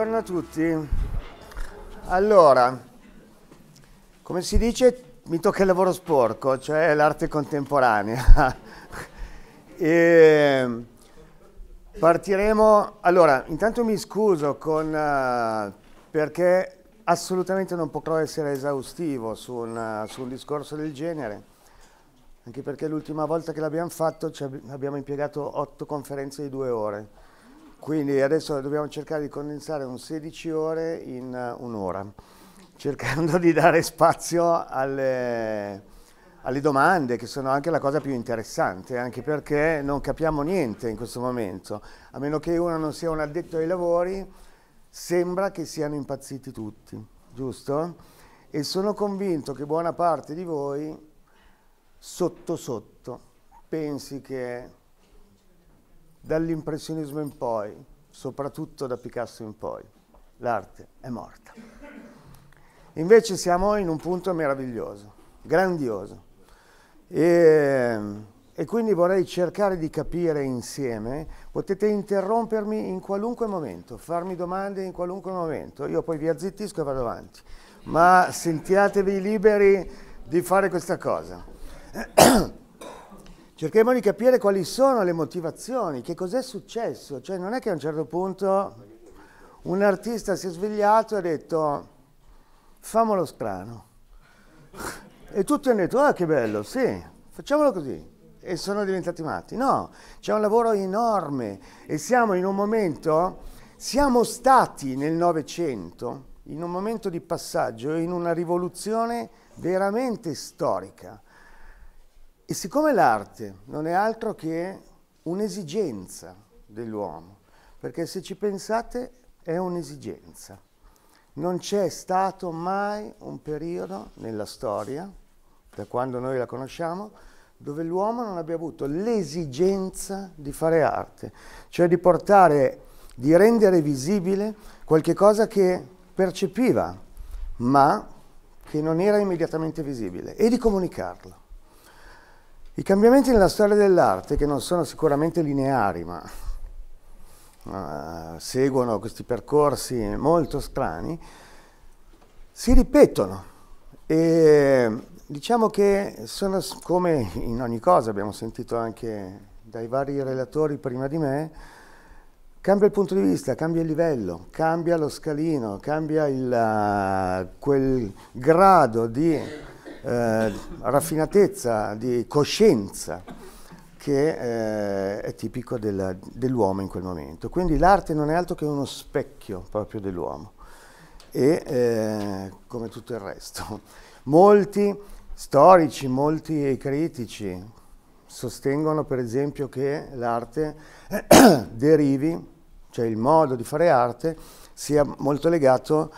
Buongiorno a tutti. Allora, come si dice, mi tocca il lavoro sporco, cioè l'arte contemporanea. e partiremo. Allora, intanto mi scuso con, uh, perché assolutamente non potrò essere esaustivo su un, uh, su un discorso del genere, anche perché l'ultima volta che l'abbiamo fatto abbiamo impiegato otto conferenze di due ore quindi adesso dobbiamo cercare di condensare un 16 ore in eh, un'ora, cercando di dare spazio alle, alle domande, che sono anche la cosa più interessante, anche perché non capiamo niente in questo momento. A meno che uno non sia un addetto ai lavori, sembra che siano impazziti tutti, giusto? E sono convinto che buona parte di voi, sotto sotto, pensi che Dall'impressionismo in poi, soprattutto da Picasso in poi, l'arte è morta. Invece siamo in un punto meraviglioso, grandioso. E, e quindi vorrei cercare di capire insieme, potete interrompermi in qualunque momento, farmi domande in qualunque momento, io poi vi azzittisco e vado avanti, ma sentiatevi liberi di fare questa cosa. Cerchiamo di capire quali sono le motivazioni, che cos'è successo. Cioè non è che a un certo punto un artista si è svegliato e ha detto famolo strano. e tutti hanno detto, ah che bello, sì, facciamolo così. E sono diventati matti. No, c'è un lavoro enorme e siamo in un momento, siamo stati nel Novecento, in un momento di passaggio, in una rivoluzione veramente storica e siccome l'arte non è altro che un'esigenza dell'uomo, perché se ci pensate è un'esigenza, non c'è stato mai un periodo nella storia, da quando noi la conosciamo, dove l'uomo non abbia avuto l'esigenza di fare arte, cioè di portare, di rendere visibile qualche cosa che percepiva, ma che non era immediatamente visibile, e di comunicarlo. I cambiamenti nella storia dell'arte, che non sono sicuramente lineari, ma uh, seguono questi percorsi molto strani, si ripetono e diciamo che sono come in ogni cosa, abbiamo sentito anche dai vari relatori prima di me, cambia il punto di vista, cambia il livello, cambia lo scalino, cambia il, uh, quel grado di eh, raffinatezza di coscienza che eh, è tipico del, dell'uomo in quel momento. Quindi l'arte non è altro che uno specchio proprio dell'uomo e eh, come tutto il resto. Molti storici, molti critici sostengono per esempio che l'arte derivi, cioè il modo di fare arte, sia molto legato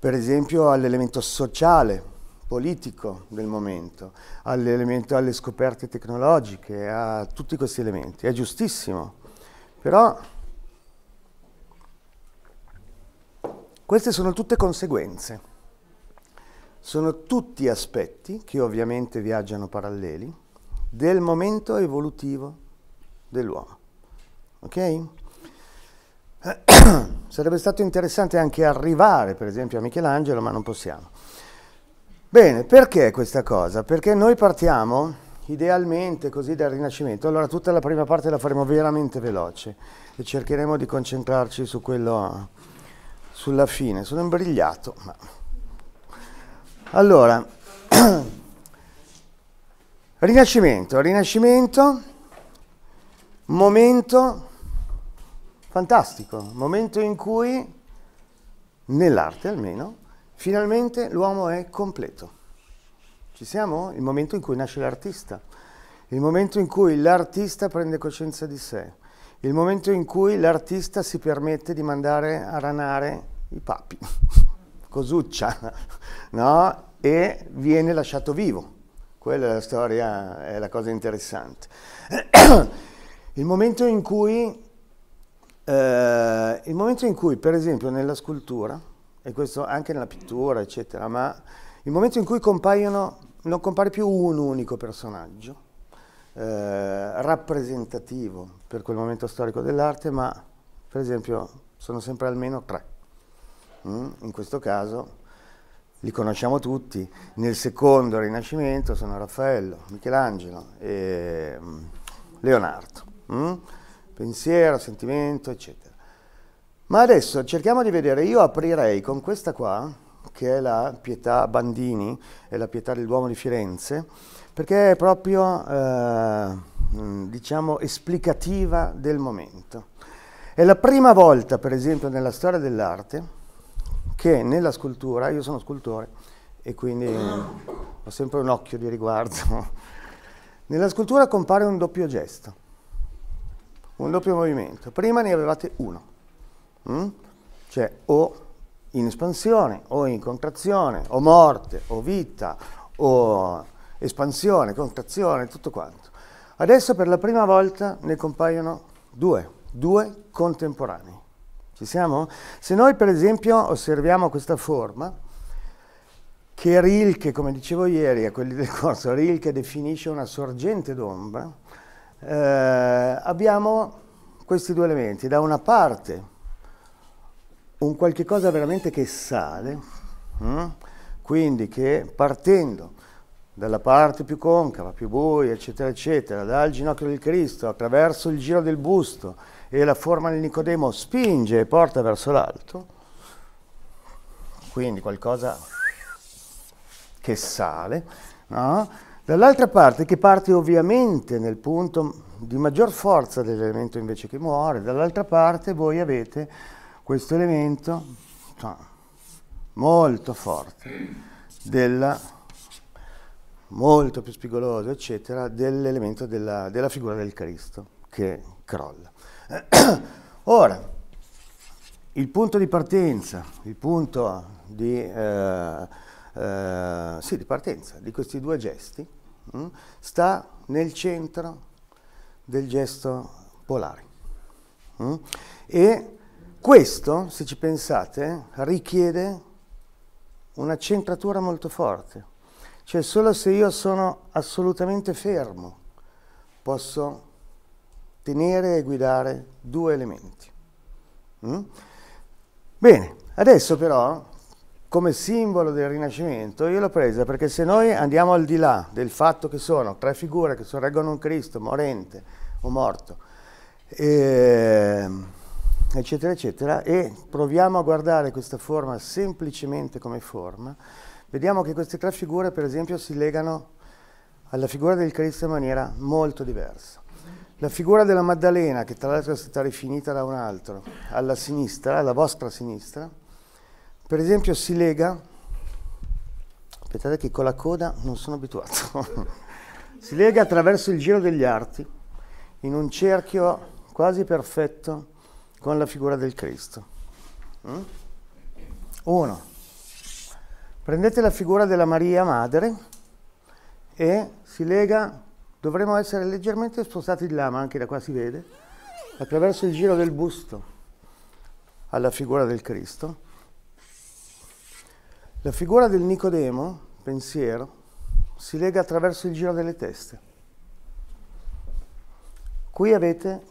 per esempio all'elemento sociale politico del momento, alle scoperte tecnologiche, a tutti questi elementi. È giustissimo, però queste sono tutte conseguenze, sono tutti aspetti che ovviamente viaggiano paralleli del momento evolutivo dell'uomo. Ok? Sarebbe stato interessante anche arrivare, per esempio, a Michelangelo, ma non possiamo. Bene, perché questa cosa? Perché noi partiamo idealmente così dal Rinascimento, allora tutta la prima parte la faremo veramente veloce e cercheremo di concentrarci su quello, sulla fine. Sono imbrigliato. Ma... Allora, Rinascimento, Rinascimento, momento fantastico, momento in cui, nell'arte almeno, Finalmente l'uomo è completo. Ci siamo? Il momento in cui nasce l'artista, il momento in cui l'artista prende coscienza di sé, il momento in cui l'artista si permette di mandare a ranare i papi, cosuccia, no? E viene lasciato vivo. Quella è la storia, è la cosa interessante. il momento in cui, eh, il momento in cui per esempio nella scultura, e questo anche nella pittura, eccetera, ma il momento in cui compaiono, non compare più un unico personaggio eh, rappresentativo per quel momento storico dell'arte, ma per esempio sono sempre almeno tre. Mm? In questo caso li conosciamo tutti, nel secondo Rinascimento sono Raffaello, Michelangelo e mm, Leonardo. Mm? Pensiero, sentimento, eccetera. Ma adesso cerchiamo di vedere, io aprirei con questa qua, che è la Pietà Bandini, è la Pietà del Duomo di Firenze, perché è proprio, eh, mm, diciamo, esplicativa del momento. È la prima volta, per esempio, nella storia dell'arte, che nella scultura, io sono scultore e quindi ho sempre un occhio di riguardo, nella scultura compare un doppio gesto, un doppio movimento. Prima ne avevate uno. Mm? Cioè o in espansione o in contrazione, o morte, o vita, o espansione, contrazione, tutto quanto. Adesso per la prima volta ne compaiono due, due contemporanei. Ci siamo? Se noi per esempio osserviamo questa forma, che Rilke, come dicevo ieri a quelli del corso, Rilke definisce una sorgente d'ombra, eh, abbiamo questi due elementi. Da una parte un qualche cosa veramente che sale, mm? quindi che partendo dalla parte più concava, più buia, eccetera, eccetera, dal ginocchio del Cristo, attraverso il giro del busto e la forma del Nicodemo, spinge e porta verso l'alto, quindi qualcosa che sale, no? dall'altra parte che parte ovviamente nel punto di maggior forza dell'elemento invece che muore, dall'altra parte voi avete questo elemento molto forte della, molto più spigoloso eccetera dell'elemento della, della figura del Cristo che crolla ora il punto di partenza il punto di, eh, eh, sì, di partenza di questi due gesti mh, mm, sta nel centro del gesto polare mh, mm, e questo, se ci pensate, richiede una centratura molto forte. Cioè solo se io sono assolutamente fermo posso tenere e guidare due elementi. Mm? Bene, adesso però come simbolo del Rinascimento io l'ho presa perché se noi andiamo al di là del fatto che sono tre figure che sorreggono un Cristo morente o morto, eh, eccetera, eccetera, e proviamo a guardare questa forma semplicemente come forma, vediamo che queste tre figure, per esempio, si legano alla figura del Cristo in maniera molto diversa. La figura della Maddalena, che tra l'altro è stata rifinita da un altro, alla sinistra, alla vostra sinistra, per esempio si lega, aspettate che con la coda non sono abituato, si lega attraverso il giro degli arti, in un cerchio quasi perfetto con la figura del Cristo. Mm? Uno, prendete la figura della Maria Madre e si lega, dovremmo essere leggermente spostati di là, ma anche da qua si vede, attraverso il giro del busto alla figura del Cristo. La figura del Nicodemo, pensiero, si lega attraverso il giro delle teste. Qui avete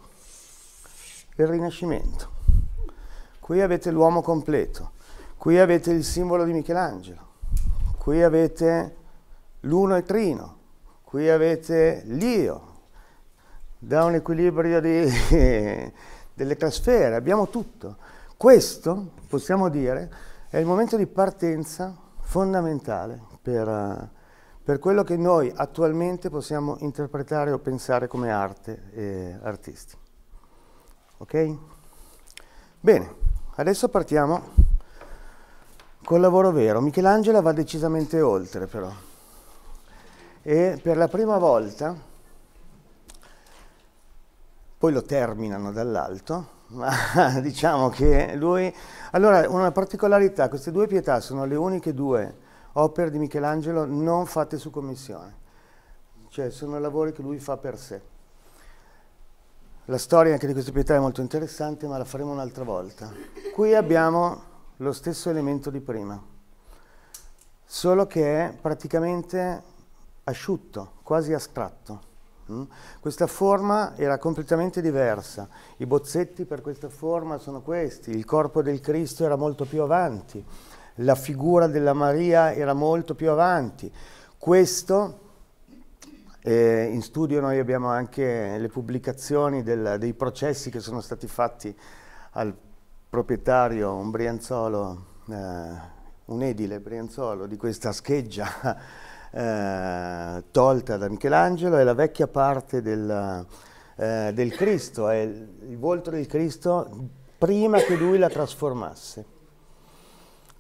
il Rinascimento. Qui avete l'uomo completo, qui avete il simbolo di Michelangelo, qui avete l'uno e trino, qui avete l'io, da un equilibrio di, delle trasfere, abbiamo tutto. Questo, possiamo dire, è il momento di partenza fondamentale per, per quello che noi attualmente possiamo interpretare o pensare come arte e artisti ok? Bene, adesso partiamo col lavoro vero. Michelangelo va decisamente oltre però. E per la prima volta, poi lo terminano dall'alto, ma diciamo che lui... Allora, una particolarità, queste due pietà sono le uniche due opere di Michelangelo non fatte su commissione, cioè sono lavori che lui fa per sé. La storia anche di questa pietà è molto interessante, ma la faremo un'altra volta. Qui abbiamo lo stesso elemento di prima, solo che è praticamente asciutto, quasi astratto. Mm? Questa forma era completamente diversa, i bozzetti per questa forma sono questi, il corpo del Cristo era molto più avanti, la figura della Maria era molto più avanti. Questo eh, in studio noi abbiamo anche le pubblicazioni del, dei processi che sono stati fatti al proprietario, un brianzolo, eh, un edile brianzolo di questa scheggia eh, tolta da Michelangelo, è la vecchia parte del, eh, del Cristo, è il, il volto del Cristo prima che lui la trasformasse.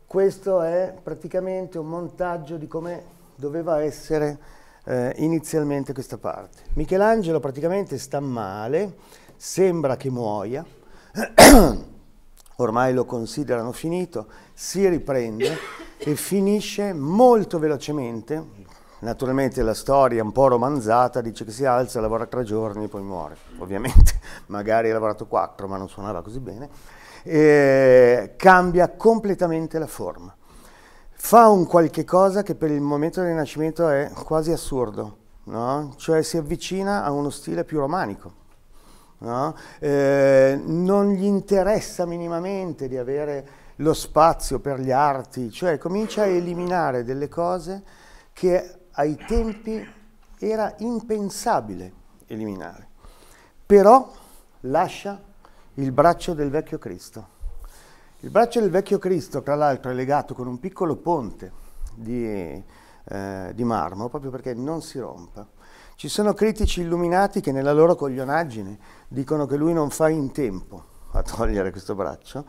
Questo è praticamente un montaggio di come doveva essere eh, inizialmente questa parte. Michelangelo praticamente sta male, sembra che muoia, ormai lo considerano finito, si riprende e finisce molto velocemente, naturalmente la storia è un po' romanzata, dice che si alza, lavora tre giorni, e poi muore, ovviamente, magari ha lavorato quattro ma non suonava così bene, e eh, cambia completamente la forma fa un qualche cosa che per il momento del Rinascimento è quasi assurdo, no? cioè si avvicina a uno stile più romanico. No? Eh, non gli interessa minimamente di avere lo spazio per gli arti, cioè comincia a eliminare delle cose che ai tempi era impensabile eliminare. Però lascia il braccio del vecchio Cristo. Il braccio del vecchio Cristo, tra l'altro, è legato con un piccolo ponte di, eh, di marmo, proprio perché non si rompa. Ci sono critici illuminati che nella loro coglionaggine dicono che lui non fa in tempo a togliere questo braccio,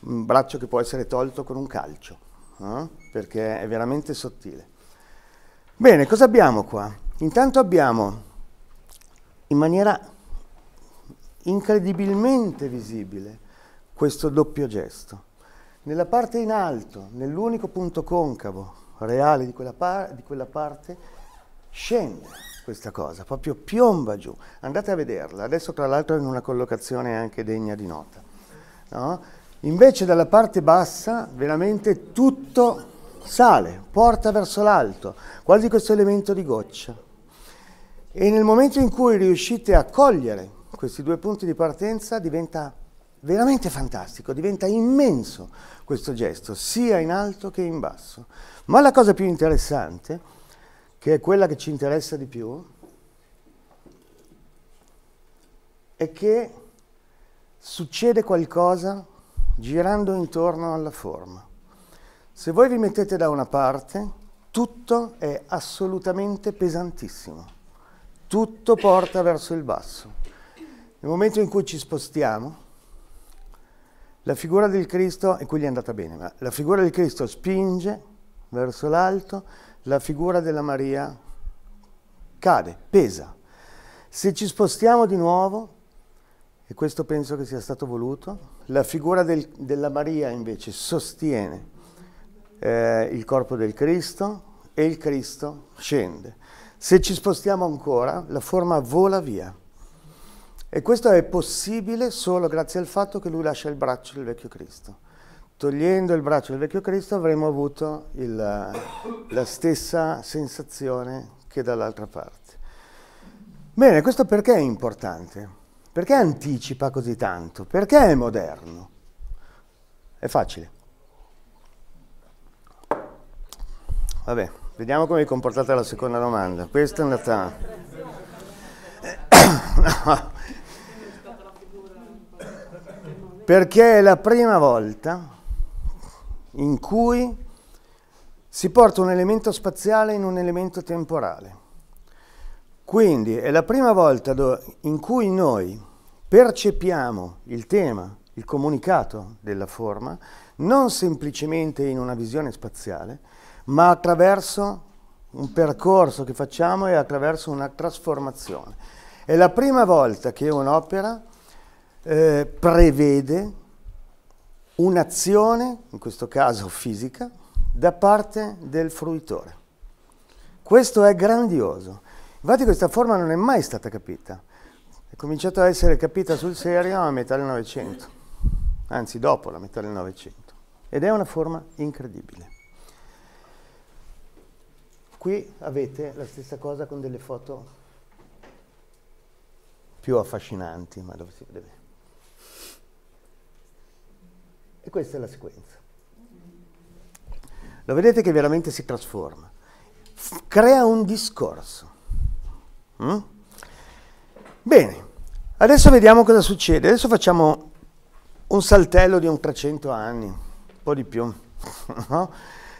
un braccio che può essere tolto con un calcio, eh? perché è veramente sottile. Bene, cosa abbiamo qua? Intanto abbiamo in maniera incredibilmente visibile questo doppio gesto. Nella parte in alto, nell'unico punto concavo reale di quella, par- di quella parte, scende questa cosa, proprio piomba giù. Andate a vederla, adesso tra l'altro è in una collocazione anche degna di nota. No? Invece dalla parte bassa veramente tutto sale, porta verso l'alto, quasi questo elemento di goccia. E nel momento in cui riuscite a cogliere questi due punti di partenza diventa veramente fantastico, diventa immenso questo gesto, sia in alto che in basso. Ma la cosa più interessante, che è quella che ci interessa di più, è che succede qualcosa girando intorno alla forma. Se voi vi mettete da una parte, tutto è assolutamente pesantissimo, tutto porta verso il basso. Nel momento in cui ci spostiamo, la figura del Cristo, e qui gli è andata bene, ma la figura del Cristo spinge verso l'alto, la figura della Maria cade, pesa. Se ci spostiamo di nuovo, e questo penso che sia stato voluto, la figura del, della Maria invece sostiene eh, il corpo del Cristo e il Cristo scende. Se ci spostiamo ancora, la forma vola via. E questo è possibile solo grazie al fatto che lui lascia il braccio del vecchio Cristo. Togliendo il braccio del vecchio Cristo avremmo avuto il, eh, la stessa sensazione che dall'altra parte. Bene, questo perché è importante? Perché anticipa così tanto? Perché è moderno? È facile. Vabbè, vediamo come vi comportate la seconda domanda. Questa è andata... perché è la prima volta in cui si porta un elemento spaziale in un elemento temporale. Quindi è la prima volta in cui noi percepiamo il tema, il comunicato della forma, non semplicemente in una visione spaziale, ma attraverso un percorso che facciamo e attraverso una trasformazione. È la prima volta che un'opera eh, prevede un'azione, in questo caso fisica, da parte del fruitore. Questo è grandioso. Infatti questa forma non è mai stata capita. È cominciata a essere capita sul serio a metà del Novecento, anzi dopo la metà del Novecento. Ed è una forma incredibile. Qui avete la stessa cosa con delle foto più affascinanti, ma dove si vede bene. E questa è la sequenza. Lo vedete che veramente si trasforma. Crea un discorso. Mm? Bene, adesso vediamo cosa succede. Adesso facciamo un saltello di un 300 anni, un po' di più.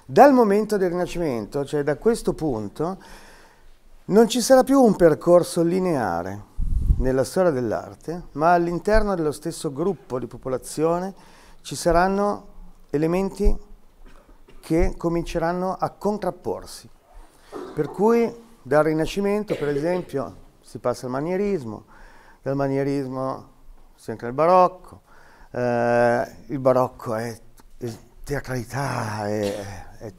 Dal momento del Rinascimento, cioè da questo punto, non ci sarà più un percorso lineare nella storia dell'arte, ma all'interno dello stesso gruppo di popolazione ci saranno elementi che cominceranno a contrapporsi. Per cui dal Rinascimento, per esempio, si passa al manierismo, dal manierismo si entra nel barocco, eh, il barocco è, è teatralità, è, è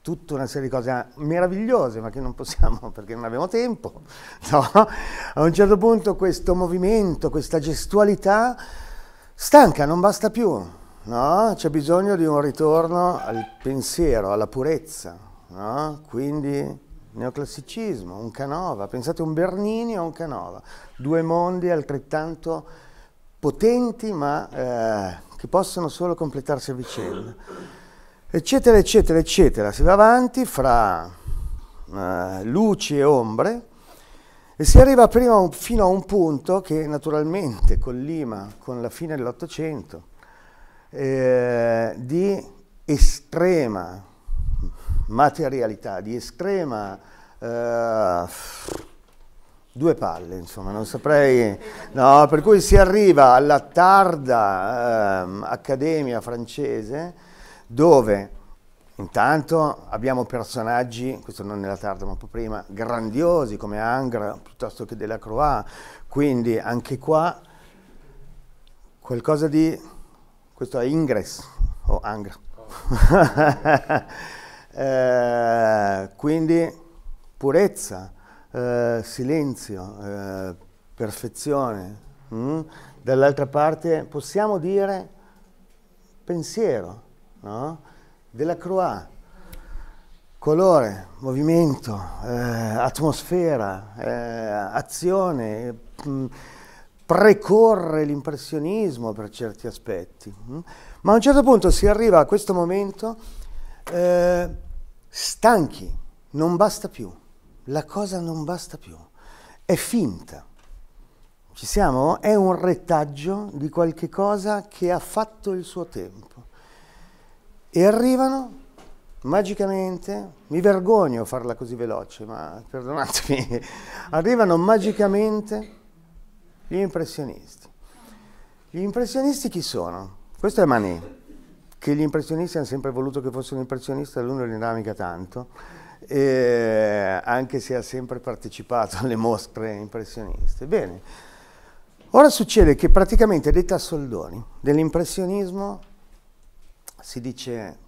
tutta una serie di cose meravigliose, ma che non possiamo perché non abbiamo tempo. No? A un certo punto questo movimento, questa gestualità stanca, non basta più no? c'è bisogno di un ritorno al pensiero, alla purezza, no? quindi neoclassicismo, un Canova, pensate un Bernini o un Canova, due mondi altrettanto potenti ma eh, che possono solo completarsi a vicenda, eccetera, eccetera, eccetera. Si va avanti fra eh, luci e ombre e si arriva prima, fino a un punto che naturalmente collima con la fine dell'Ottocento eh, di estrema materialità, di estrema... Eh, due palle, insomma, non saprei... No, per cui si arriva alla tarda eh, accademia francese dove intanto abbiamo personaggi, questo non nella tarda ma un po' prima, grandiosi come Angra piuttosto che Delacroix, quindi anche qua qualcosa di questo è Ingres o Angra. Oh. eh, quindi purezza, eh, silenzio, eh, perfezione. Mm? Dall'altra parte possiamo dire pensiero, no? della Croix, colore, movimento, eh, atmosfera, eh, azione. Mh, mm, precorre l'impressionismo per certi aspetti, mm? ma a un certo punto si arriva a questo momento eh, stanchi, non basta più, la cosa non basta più, è finta. Ci siamo? È un retaggio di qualche cosa che ha fatto il suo tempo. E arrivano magicamente, mi vergogno farla così veloce, ma perdonatemi, arrivano magicamente gli impressionisti. Gli impressionisti chi sono? Questo è Manet, che gli impressionisti hanno sempre voluto che fosse un impressionista, lui non ne dà tanto, eh, anche se ha sempre partecipato alle mostre impressioniste. Bene, ora succede che praticamente dei soldoni dell'impressionismo si dice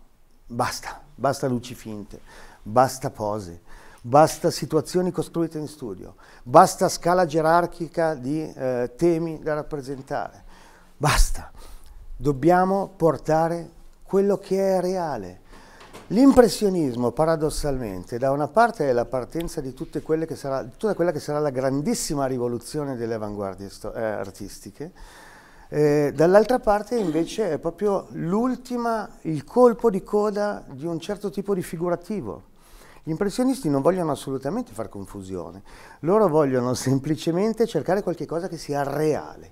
basta, basta luci finte, basta pose, basta situazioni costruite in studio, basta scala gerarchica di eh, temi da rappresentare, basta. Dobbiamo portare quello che è reale. L'impressionismo, paradossalmente, da una parte è la partenza di, sarà, tutta quella che sarà la grandissima rivoluzione delle avanguardie eh, artistiche, eh, dall'altra parte invece è proprio l'ultima, il colpo di coda di un certo tipo di figurativo, gli impressionisti non vogliono assolutamente far confusione, loro vogliono semplicemente cercare qualcosa che sia reale.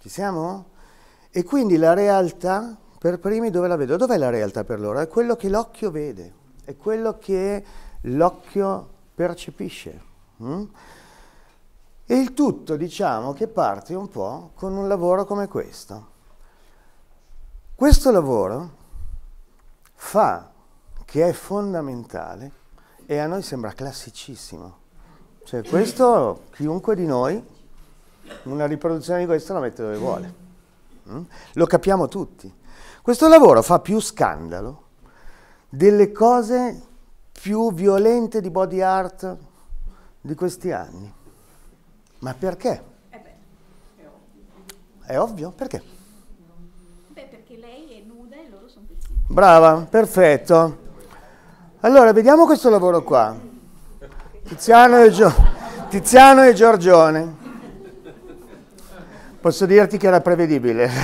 Ci siamo? E quindi la realtà, per primi dove la vedo? Dov'è la realtà per loro? È quello che l'occhio vede, è quello che l'occhio percepisce. Mm? E il tutto, diciamo, che parte un po' con un lavoro come questo. Questo lavoro fa che è fondamentale e a noi sembra classicissimo. Cioè questo, chiunque di noi, una riproduzione di questo la mette dove vuole. Mm? Lo capiamo tutti. Questo lavoro fa più scandalo delle cose più violente di body art di questi anni. Ma perché? Eh beh, è, ovvio. è ovvio. Perché? Beh, perché lei è nuda e loro sono vestiti. Brava, perfetto. Allora, vediamo questo lavoro qua. Tiziano e, Gio- Tiziano e Giorgione. Posso dirti che era prevedibile.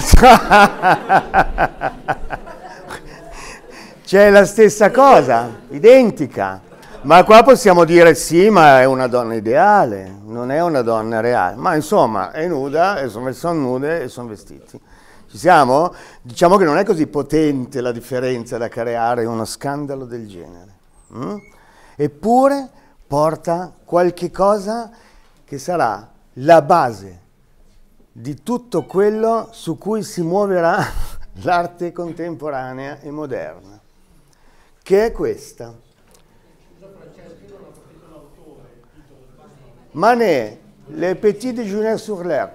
C'è la stessa cosa, identica. Ma qua possiamo dire sì, ma è una donna ideale, non è una donna reale. Ma insomma, è nuda, sono, sono nude e sono vestiti. Ci siamo? Diciamo che non è così potente la differenza da creare uno scandalo del genere. Mm? Eppure porta qualche cosa che sarà la base di tutto quello su cui si muoverà l'arte contemporanea e moderna, che è questa. Manet, Le Petit de Déjeuner sur l'herbe,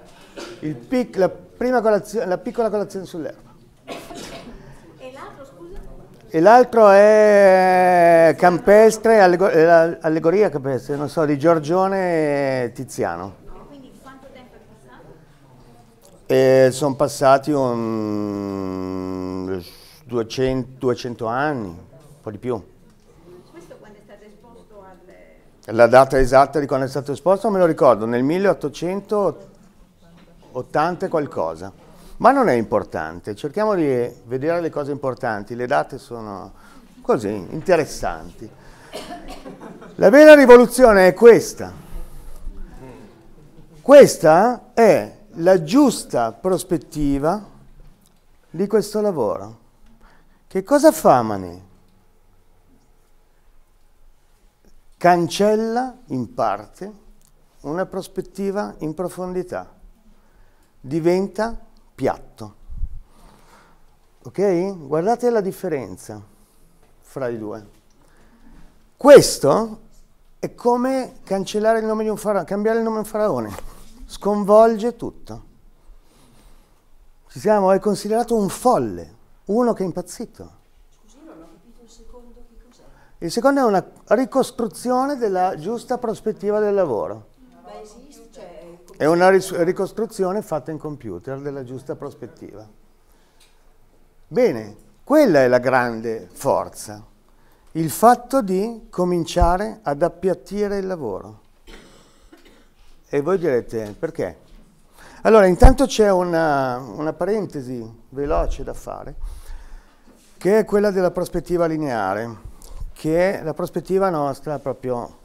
il pic, la Prima colazione, la piccola colazione sull'erba. E l'altro è campestre, eh, allegoria campestre, non so, di Giorgione Tiziano. Quindi quanto tempo è passato? Sono passati um, 200, 200, anni, un po' di più. Questo quando è stato esposto al... La data esatta di quando è stato esposto non me lo ricordo, nel 1880. 80 e qualcosa. Ma non è importante, cerchiamo di vedere le cose importanti, le date sono così, interessanti. La vera rivoluzione è questa. Questa è la giusta prospettiva di questo lavoro. Che cosa fa Manet? cancella in parte una prospettiva in profondità diventa piatto. Ok? Guardate la differenza fra i due. Questo è come cancellare il nome di un faraone, cambiare il nome di un faraone. Sconvolge tutto. Ci siamo, è considerato un folle, uno che è impazzito. Il secondo è una ricostruzione della giusta prospettiva del lavoro. È una ricostruzione fatta in computer della giusta prospettiva. Bene, quella è la grande forza, il fatto di cominciare ad appiattire il lavoro. E voi direte perché? Allora, intanto c'è una, una parentesi veloce da fare, che è quella della prospettiva lineare, che è la prospettiva nostra proprio,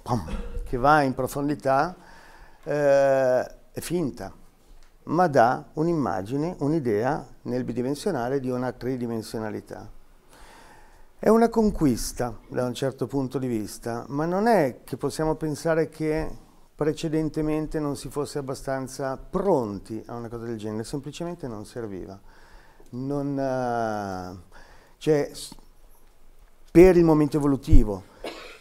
che va in profondità eh, è finta, ma dà un'immagine, un'idea nel bidimensionale di una tridimensionalità. È una conquista da un certo punto di vista, ma non è che possiamo pensare che precedentemente non si fosse abbastanza pronti a una cosa del genere, semplicemente non serviva. Non, eh, cioè, per il momento evolutivo,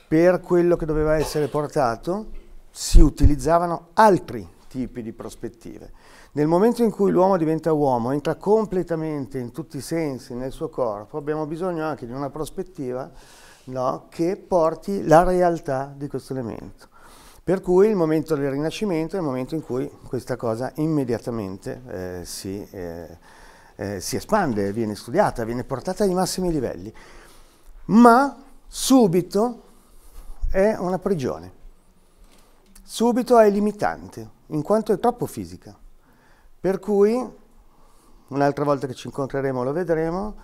per quello che doveva essere portato, si utilizzavano altri tipi di prospettive. Nel momento in cui l'uomo diventa uomo, entra completamente in tutti i sensi nel suo corpo, abbiamo bisogno anche di una prospettiva no, che porti la realtà di questo elemento. Per cui il momento del rinascimento è il momento in cui questa cosa immediatamente eh, si, eh, eh, si espande, viene studiata, viene portata ai massimi livelli. Ma subito è una prigione subito è limitante, in quanto è troppo fisica. Per cui, un'altra volta che ci incontreremo lo vedremo,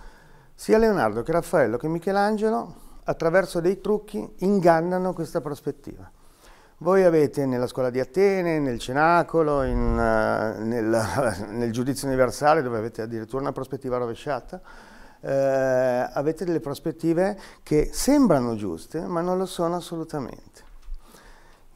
sia Leonardo che Raffaello che Michelangelo, attraverso dei trucchi, ingannano questa prospettiva. Voi avete nella scuola di Atene, nel Cenacolo, in, uh, nel, nel, giudizio universale, dove avete addirittura una prospettiva rovesciata, eh, avete delle prospettive che sembrano giuste, ma non lo sono assolutamente.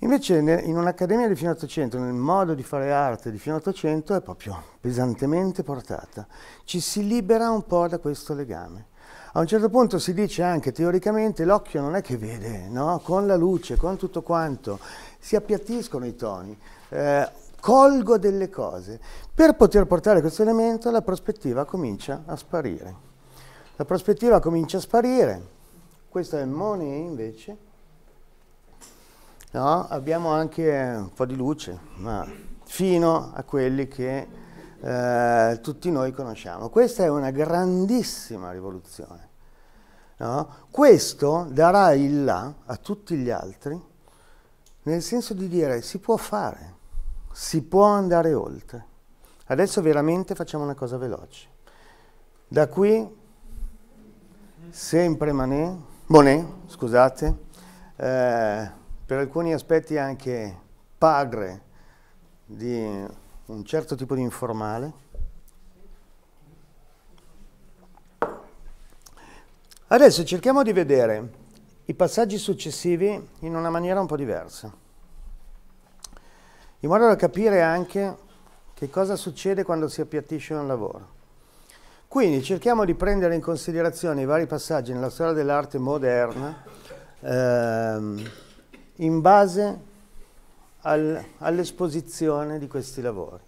Invece in un'accademia di fino all'Ottocento, nel modo di fare arte di fino all'Ottocento, è proprio pesantemente portata. Ci si libera un po' da questo legame. A un certo punto si dice anche teoricamente l'occhio non è che vede, no? con la luce, con tutto quanto, si appiattiscono i toni, eh, colgo delle cose. Per poter portare questo elemento la prospettiva comincia a sparire. La prospettiva comincia a sparire, questo è Monet invece, no? abbiamo anche un po' di luce, ma fino a quelli che eh, tutti noi conosciamo. Questa è una grandissima rivoluzione. No? Questo darà il là a tutti gli altri, nel senso di dire si può fare, si può andare oltre. Adesso veramente facciamo una cosa veloce. Da qui, sempre Manet, Monet, scusate, eh, per alcuni aspetti anche padre di un certo tipo di informale. Adesso cerchiamo di vedere i passaggi successivi in una maniera un po' diversa, in modo da capire anche che cosa succede quando si appiattisce un lavoro. Quindi cerchiamo di prendere in considerazione i vari passaggi nella storia dell'arte moderna, ehm, in base al, all'esposizione di questi lavori.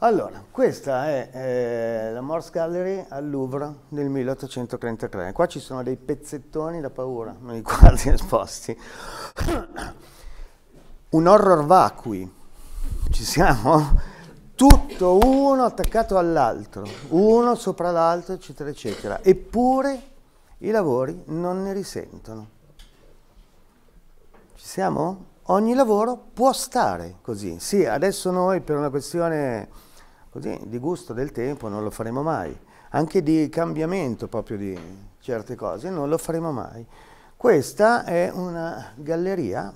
Allora, questa è eh, la Morse Gallery al Louvre del 1833. Qua ci sono dei pezzettoni da paura nei quadri esposti. Un horror vacui, ci siamo? Tutto uno attaccato all'altro, uno sopra l'altro, eccetera, eccetera. Eppure i lavori non ne risentono. Ci siamo? Ogni lavoro può stare così. Sì, adesso noi per una questione così, di gusto del tempo non lo faremo mai. Anche di cambiamento proprio di certe cose non lo faremo mai. Questa è una galleria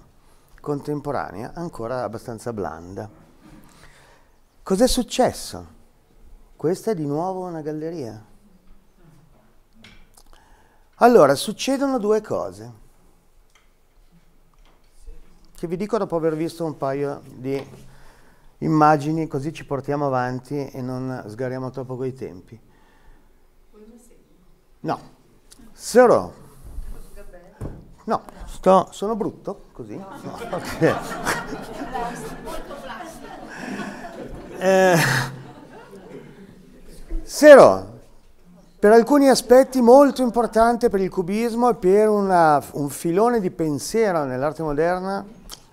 contemporanea ancora abbastanza blanda. Cos'è successo? Questa è di nuovo una galleria. Allora, succedono due cose che vi dico dopo aver visto un paio di immagini, così ci portiamo avanti e non sgariamo troppo coi tempi. No, Serò. No, sto, sono brutto così. No. No, okay. eh, Serò, per alcuni aspetti molto importante per il cubismo e per una, un filone di pensiero nell'arte moderna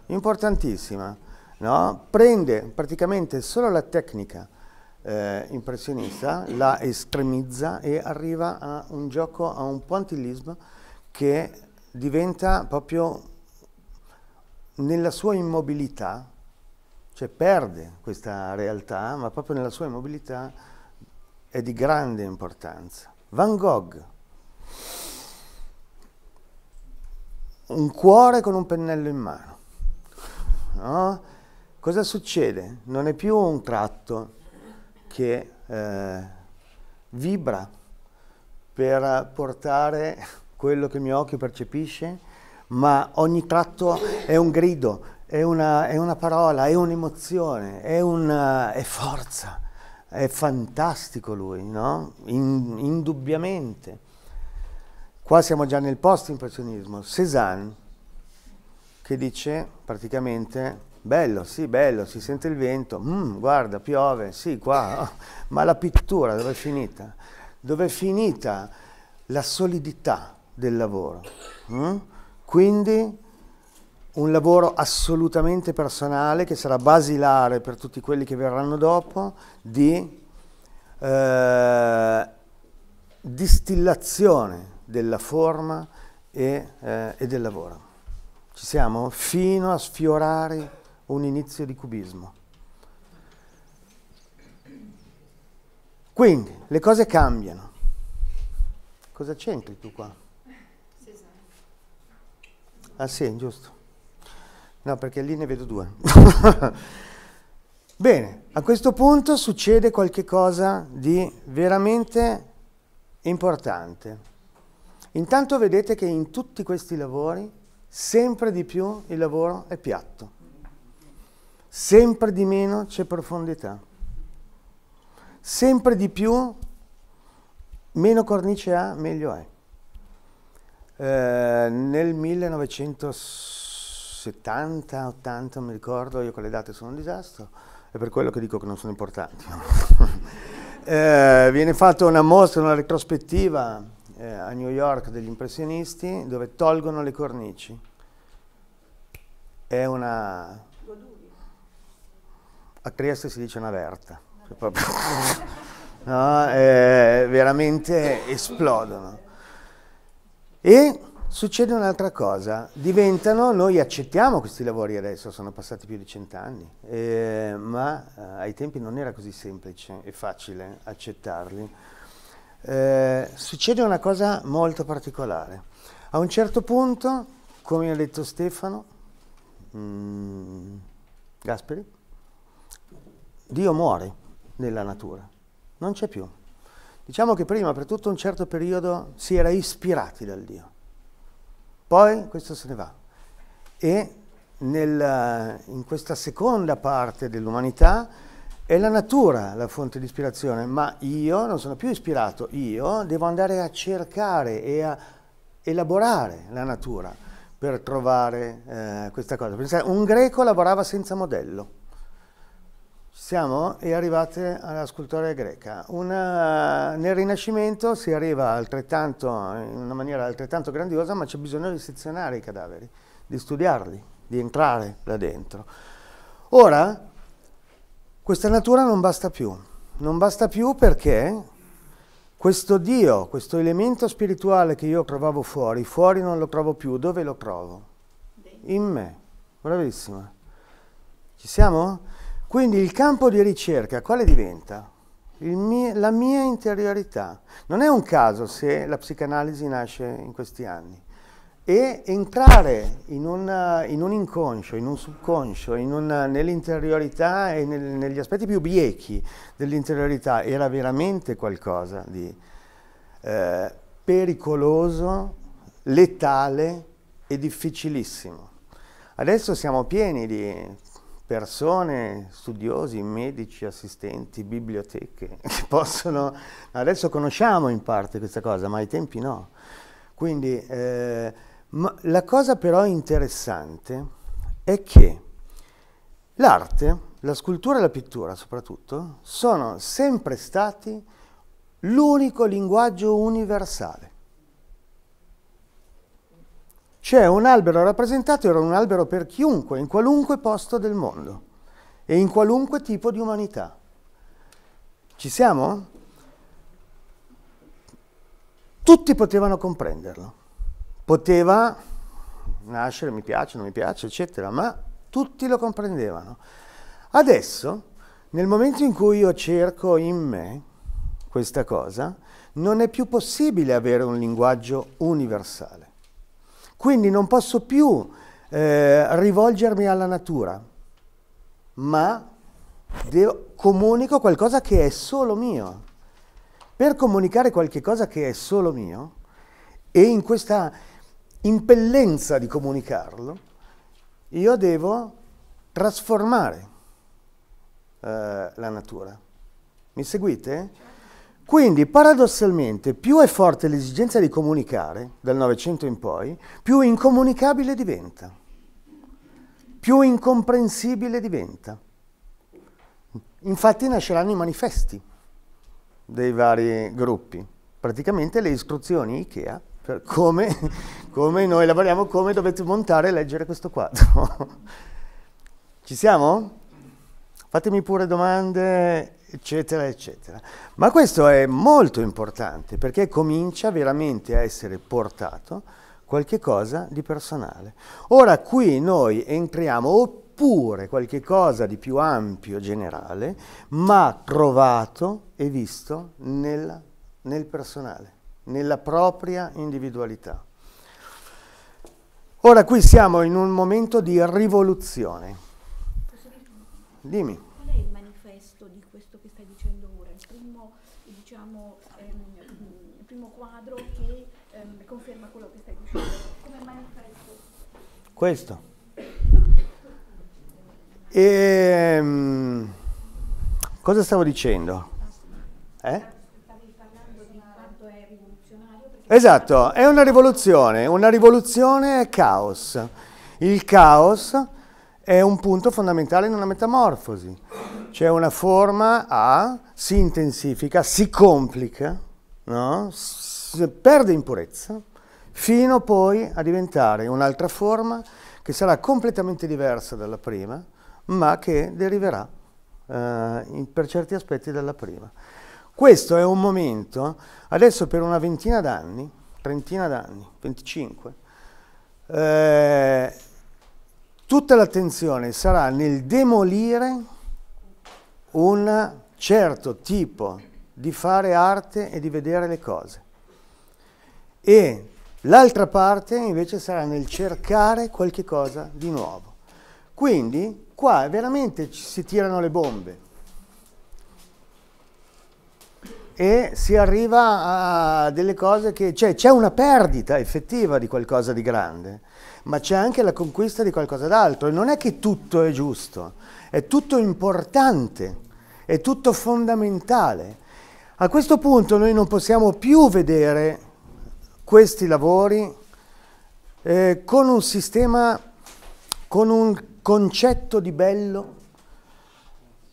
importantissima, no? prende praticamente solo la tecnica eh, impressionista, la estremizza e arriva a un gioco, a un pointillismo che diventa proprio nella sua immobilità, cioè perde questa realtà, ma proprio nella sua immobilità è di grande importanza. Van Gogh, un cuore con un pennello in mano no? cosa succede? Non è più un tratto che eh, vibra per portare quello che il mio occhio percepisce, ma ogni tratto è un grido, è una, è una parola, è un'emozione, è, una, è forza, è fantastico lui, no? In, indubbiamente. Qua siamo già nel post-impressionismo. Cézanne, che dice praticamente bello, sì, bello, si sente il vento, mm, guarda, piove, sì, qua, oh, ma la pittura dove è finita? Dove è finita la solidità del lavoro? Mm? Quindi un lavoro assolutamente personale che sarà basilare per tutti quelli che verranno dopo di eh, distillazione della forma e, eh, e del lavoro. Ci siamo? Fino a sfiorare un inizio di cubismo. Quindi le cose cambiano. Cosa c'entri tu qua? Ah sì, giusto. No, perché lì ne vedo due. Bene, a questo punto succede qualcosa di veramente importante. Intanto vedete che in tutti questi lavori sempre di più il lavoro è piatto, sempre di meno c'è profondità, sempre di più meno cornice ha, meglio è. Eh, nel 1970, 80, non mi ricordo, io con le date sono un disastro, è per quello che dico che non sono importanti. eh, viene fatta una mostra, una retrospettiva eh, a New York degli impressionisti dove tolgono le cornici è una... A Trieste si dice una verta. Cioè, no, eh, veramente esplodono. E succede un'altra cosa, diventano, noi accettiamo questi lavori adesso, sono passati più di cent'anni, eh, ma eh, ai tempi non era così semplice e facile accettarli. Eh, succede una cosa molto particolare. A un certo punto, come ha detto Stefano, Mm, Gasperi, Dio muore nella natura, non c'è più. Diciamo che prima, per tutto un certo periodo, si era ispirati dal Dio. Poi questo se ne va. E nel, eh, in questa seconda parte dell'umanità è la natura la fonte di ispirazione, ma io non sono più ispirato, io devo andare a cercare e a elaborare la natura per trovare eh, questa cosa. Pensate, un greco lavorava senza modello. Siamo arrivate alla scultura greca. Una, nel Rinascimento si arriva in una maniera altrettanto grandiosa, ma c'è bisogno di sezionare i cadaveri, di studiarli, di entrare là dentro. Ora, questa natura non basta più. Non basta più perché questo Dio, questo elemento spirituale che io trovavo fuori, fuori non lo trovo più, dove lo trovo? In me. Bravissima. Ci siamo? Quindi il campo di ricerca quale diventa? Mie, la mia interiorità. Non è un caso se la psicanalisi nasce in questi anni e entrare in un, in un inconscio, in un subconscio, nell'interiorità e nel, negli aspetti più biechi dell'interiorità era veramente qualcosa di eh, pericoloso, letale e difficilissimo. Adesso siamo pieni di persone, studiosi, medici, assistenti, biblioteche che possono... Adesso conosciamo in parte questa cosa, ma ai tempi no. Quindi eh, ma la cosa però interessante è che l'arte, la scultura e la pittura soprattutto, sono sempre stati l'unico linguaggio universale. Cioè un albero rappresentato era un albero per chiunque, in qualunque posto del mondo e in qualunque tipo di umanità. Ci siamo? Tutti potevano comprenderlo poteva nascere, mi piace, non mi piace, eccetera, ma tutti lo comprendevano. Adesso, nel momento in cui io cerco in me questa cosa, non è più possibile avere un linguaggio universale. Quindi non posso più eh, rivolgermi alla natura, ma devo, comunico qualcosa che è solo mio. Per comunicare qualcosa che è solo mio, e in questa impellenza di comunicarlo, io devo trasformare eh, la natura. Mi seguite? Quindi paradossalmente più è forte l'esigenza di comunicare, dal Novecento in poi, più incomunicabile diventa, più incomprensibile diventa. Infatti nasceranno i manifesti dei vari gruppi. Praticamente le istruzioni IKEA come, come noi lavoriamo, come dovete montare e leggere questo quadro. Ci siamo? Fatemi pure domande, eccetera, eccetera. Ma questo è molto importante perché comincia veramente a essere portato qualche cosa di personale. Ora qui noi entriamo oppure qualche cosa di più ampio, generale, ma trovato e visto nel, nel personale nella propria individualità. Ora qui siamo in un momento di rivoluzione. Dimmi. Qual è il manifesto di questo che stai dicendo ora? Il primo, diciamo, ehm, primo quadro che ehm, conferma quello che stai dicendo. Come manifesto? Questo. E, ehm, cosa stavo dicendo? Eh? Esatto, è una rivoluzione, una rivoluzione è caos. Il caos è un punto fondamentale in una metamorfosi. C'è una forma A, si intensifica, si complica, no? si perde in purezza, fino poi a diventare un'altra forma che sarà completamente diversa dalla prima, ma che deriverà eh, per certi aspetti dalla prima. Questo è un momento, adesso per una ventina d'anni, trentina d'anni, 25, eh, tutta l'attenzione sarà nel demolire un certo tipo di fare arte e di vedere le cose. E l'altra parte invece sarà nel cercare qualche cosa di nuovo. Quindi qua veramente ci si tirano le bombe. e si arriva a delle cose che cioè, c'è una perdita effettiva di qualcosa di grande, ma c'è anche la conquista di qualcosa d'altro. E non è che tutto è giusto, è tutto importante, è tutto fondamentale. A questo punto noi non possiamo più vedere questi lavori eh, con un sistema, con un concetto di bello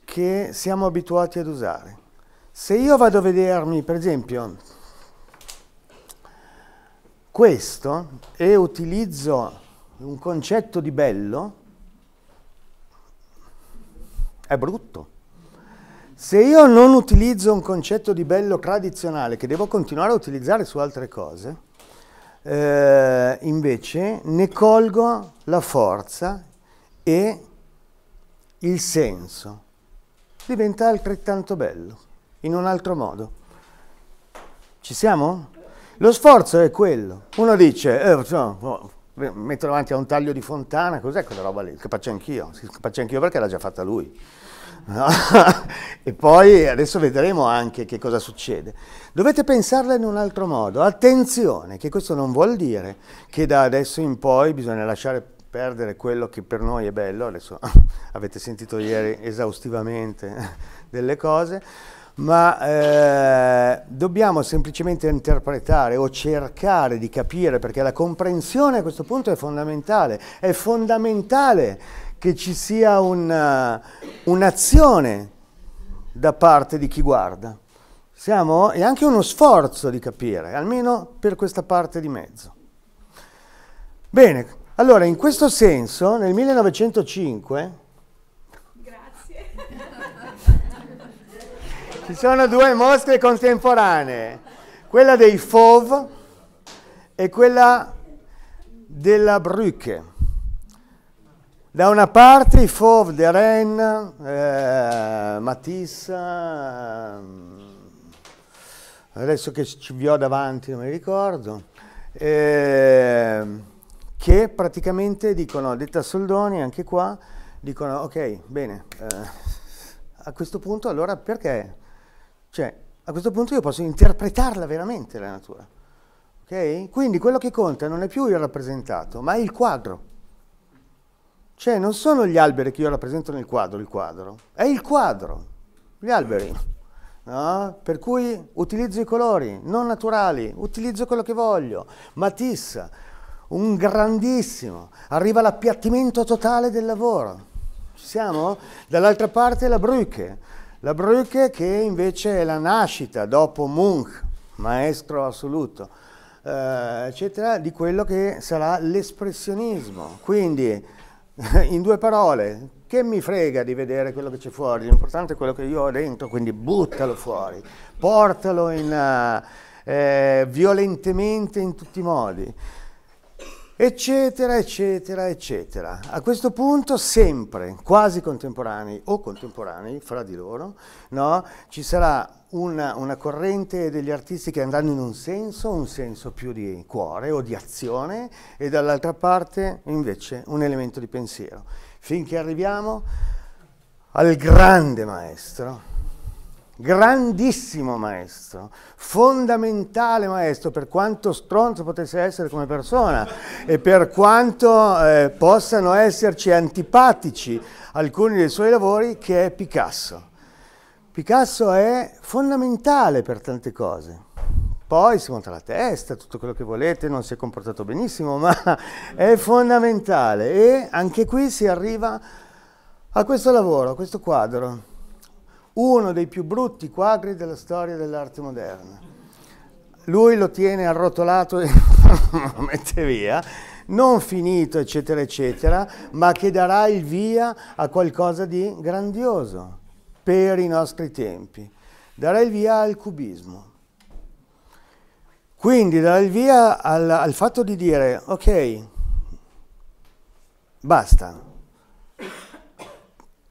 che siamo abituati ad usare. Se io vado a vedermi, per esempio, questo e utilizzo un concetto di bello, è brutto. Se io non utilizzo un concetto di bello tradizionale, che devo continuare a utilizzare su altre cose, eh, invece ne colgo la forza e il senso. Diventa altrettanto bello in un altro modo. Ci siamo? Lo sforzo è quello. Uno dice, eh, no, oh, metto davanti a un taglio di fontana, cos'è quella roba lì? Scapaccio anch'io, scapaccio anch'io perché l'ha già fatta lui. No? e poi adesso vedremo anche che cosa succede. Dovete pensarla in un altro modo. Attenzione, che questo non vuol dire che da adesso in poi bisogna lasciare perdere quello che per noi è bello, adesso avete sentito ieri esaustivamente delle cose, ma eh, dobbiamo semplicemente interpretare o cercare di capire, perché la comprensione a questo punto è fondamentale, è fondamentale che ci sia eh, un'azione da parte di chi guarda. Siamo, e anche uno sforzo di capire, almeno per questa parte di mezzo. Bene, allora in questo senso nel 1905 Ci sono due mostre contemporanee, quella dei Fauve e quella della Brücke. Da una parte i Fauve de Rennes, eh, Matisse, ehm, adesso che ci vi ho davanti non mi ricordo, eh, che praticamente dicono, detta Soldoni anche qua, dicono ok, bene, eh, a questo punto allora perché cioè, a questo punto io posso interpretarla veramente la natura. Okay? Quindi quello che conta non è più il rappresentato, ma è il quadro. Cioè, non sono gli alberi che io rappresento nel quadro, il quadro, è il quadro, gli alberi. No? Per cui utilizzo i colori non naturali, utilizzo quello che voglio. Matisse, un grandissimo, arriva l'appiattimento totale del lavoro. Ci siamo? Dall'altra parte la Brücke, la Brücke che invece è la nascita dopo Munch, maestro assoluto, eh, eccetera, di quello che sarà l'espressionismo. Quindi, in due parole, che mi frega di vedere quello che c'è fuori, l'importante è quello che io ho dentro, quindi buttalo fuori, portalo in, eh, eh violentemente in tutti i modi eccetera, eccetera, eccetera. A questo punto sempre, quasi contemporanei o contemporanei fra di loro, no, ci sarà una, una, corrente degli artisti che andranno in un senso, un senso più di cuore o di azione, e dall'altra parte invece un elemento di pensiero. Finché arriviamo al grande maestro grandissimo maestro, fondamentale maestro, per quanto stronzo potesse essere come persona e per quanto eh, possano esserci antipatici alcuni dei suoi lavori, che è Picasso. Picasso è fondamentale per tante cose. Poi si monta la testa, tutto quello che volete, non si è comportato benissimo, ma è fondamentale. E anche qui si arriva a questo lavoro, a questo quadro uno dei più brutti quadri della storia dell'arte moderna. Lui lo tiene arrotolato e lo mette via, non finito, eccetera, eccetera, ma che darà il via a qualcosa di grandioso per i nostri tempi. Darà il via al cubismo. Quindi darà il via al, al fatto di dire, ok, basta,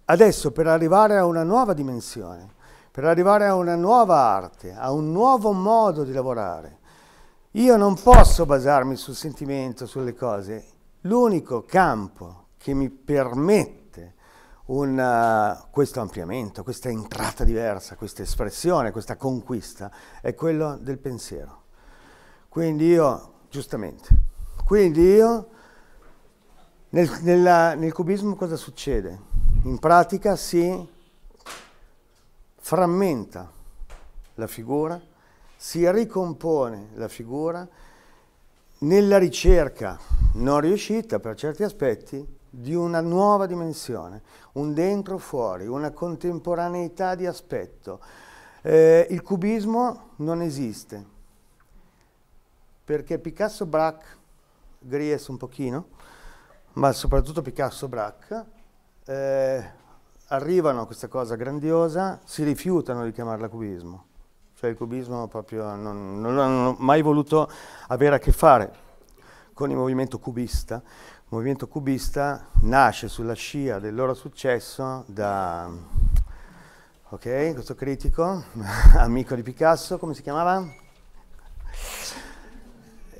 Adesso per arrivare a una nuova dimensione, per arrivare a una nuova arte, a un nuovo modo di lavorare, io non posso basarmi sul sentimento, sulle cose. L'unico campo che mi permette una, eh, questo ampliamento, questa entrata diversa, questa espressione, questa conquista, è quello del pensiero. Quindi io, giustamente, quindi io, nel, nella, nel cubismo cosa succede? in pratica si frammenta la figura, si ricompone la figura nella ricerca non riuscita per certi aspetti di una nuova dimensione, un dentro fuori, una contemporaneità di aspetto. Eh, il cubismo non esiste perché Picasso Braque, Gries un pochino, ma soprattutto Picasso Braque, eh, arrivano a questa cosa grandiosa, si rifiutano di chiamarla cubismo. Cioè il cubismo proprio non, non hanno mai voluto avere a che fare con il movimento cubista. Il movimento cubista nasce sulla scia del loro successo da... Ok, questo critico, amico di Picasso, come si chiamava?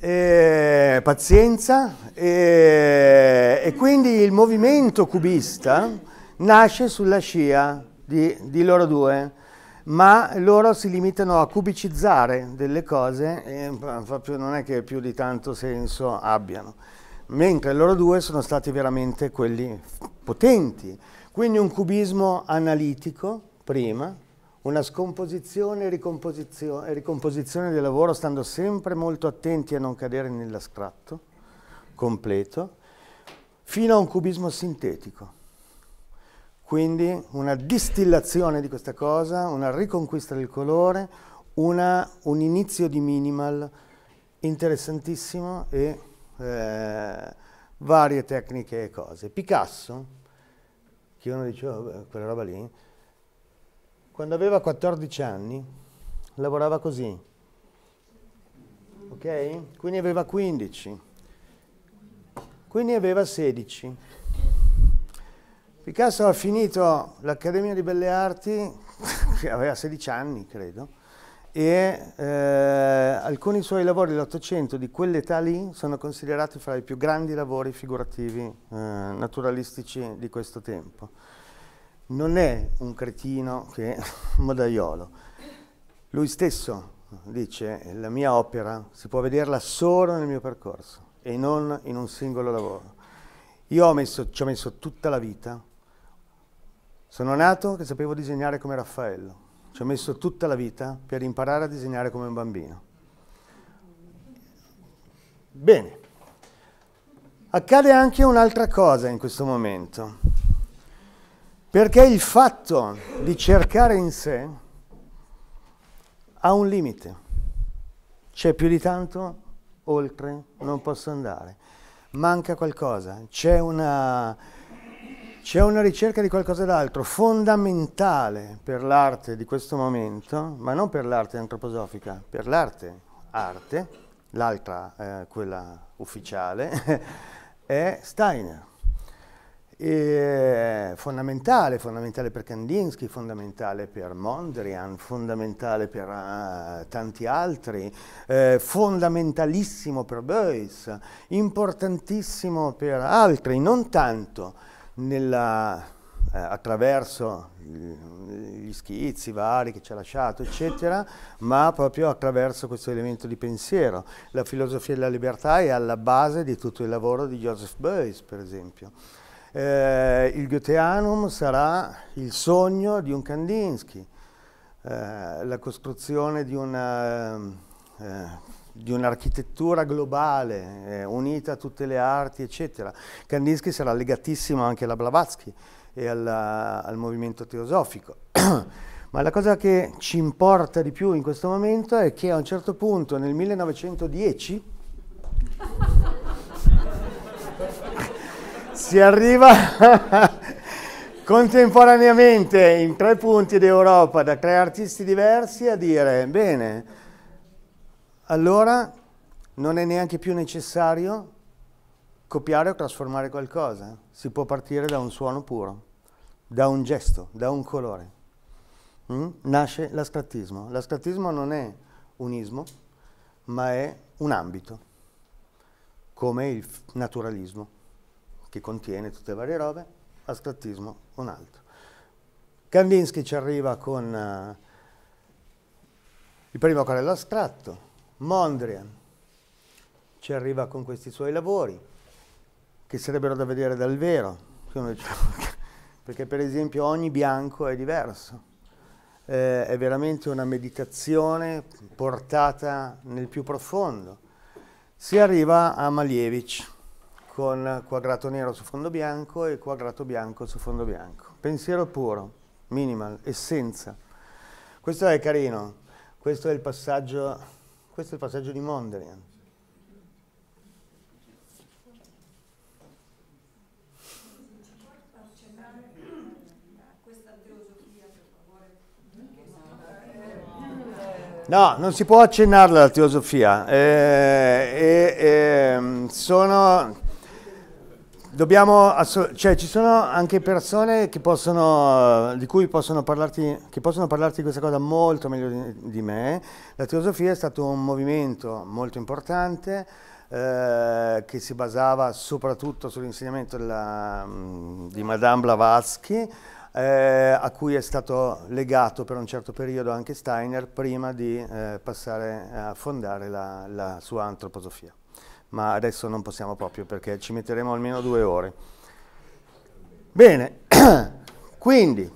eh, pazienza eh, e quindi il movimento cubista nasce sulla scia di, di, loro due, ma loro si limitano a cubicizzare delle cose e proprio non è che più di tanto senso abbiano, mentre loro due sono stati veramente quelli potenti, quindi un cubismo analitico prima una scomposizione e ricomposizione, ricomposizione del lavoro stando sempre molto attenti a non cadere nell'astratto completo, fino a un cubismo sintetico. Quindi una distillazione di questa cosa, una riconquista del colore, una, un inizio di minimal interessantissimo e eh, varie tecniche e cose. Picasso, che uno diceva, oh, quella roba lì, quando aveva 14 anni lavorava così, ok? Quindi aveva 15, quindi aveva 16. Picasso ha finito l'Accademia di Belle Arti, che aveva 16 anni credo, e eh, alcuni suoi lavori dell'Ottocento di quell'età lì sono considerati fra i più grandi lavori figurativi eh, naturalistici di questo tempo non è un cretino che modaiolo. Lui stesso dice la mia opera si può vederla solo nel mio percorso e non in un singolo lavoro. Io ho messo, ci ho messo tutta la vita. Sono nato che sapevo disegnare come Raffaello. Ci ho messo tutta la vita per imparare a disegnare come un bambino. Bene. Accade anche un'altra cosa in questo momento. Perché il fatto di cercare in sé ha un limite. C'è più di tanto, oltre non posso andare. Manca qualcosa, c'è una, c'è una ricerca di qualcosa d'altro fondamentale per l'arte di questo momento, ma non per l'arte antroposofica, per l'arte arte, l'altra, eh, quella ufficiale, è Steiner eh, fondamentale, fondamentale per Kandinsky, fondamentale per Mondrian, fondamentale per uh, tanti altri, eh, fondamentalissimo per Beuys, importantissimo per altri, non tanto nella, eh, attraverso gli schizzi vari che ci ha lasciato, eccetera, ma proprio attraverso questo elemento di pensiero. La filosofia della libertà è alla base di tutto il lavoro di Joseph Beuys, per esempio. Eh, il Goetheanum sarà il sogno di un Kandinsky, eh, la costruzione di eh, un'architettura eh, un globale unita a tutte le arti, eccetera. Kandinsky sarà legatissimo anche alla Blavatsky e alla, al movimento teosofico. Ma la cosa che ci importa di più in questo momento è che a un certo punto, nel 1910, si arriva contemporaneamente in tre punti d'Europa da tre artisti diversi a dire, bene, allora non è neanche più necessario copiare o trasformare qualcosa, si può partire da un suono puro, da un gesto, da un colore. Mm? Nasce l'ascrattismo. L'ascrattismo non è unismo, ma è un ambito, come il naturalismo che contiene tutte le varie robe, astrattismo un altro. Kandinsky ci arriva con uh, il primo acquarello astratto, Mondrian ci arriva con questi suoi lavori, che sarebbero da vedere dal vero, perché per esempio ogni bianco è diverso. Eh, è veramente una meditazione portata nel più profondo. Si arriva a Malievich, con quadrato nero su fondo bianco e quadrato bianco su fondo bianco. Pensiero puro, minimal, essenza. Questo è carino, questo è il passaggio, questo è il passaggio di Mondrian. No, non si può accennarla la teosofia. Eh, eh, ehm, sono Dobbiamo, cioè ci sono anche persone possono, di cui possono parlarti, che possono parlarti di questa cosa molto meglio di, di me. La teosofia è stato un movimento molto importante eh, che si basava soprattutto sull'insegnamento di Madame Blavatsky, eh, a cui è stato legato per un certo periodo anche Steiner prima di eh, passare a fondare la, la sua antroposofia ma adesso non possiamo proprio perché ci metteremo almeno due ore. Bene, quindi,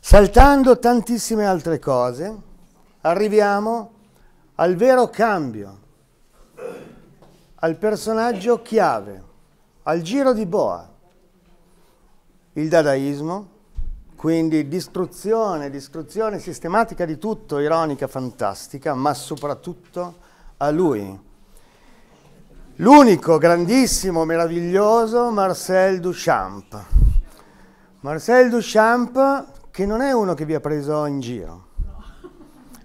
saltando tantissime altre cose, arriviamo al vero cambio, al personaggio chiave, al giro di boa, il dadaismo, quindi distruzione, distruzione sistematica di tutto, ironica, fantastica, ma soprattutto a lui l'unico grandissimo, meraviglioso Marcel Duchamp. Marcel Duchamp che non è uno che vi ha preso in giro,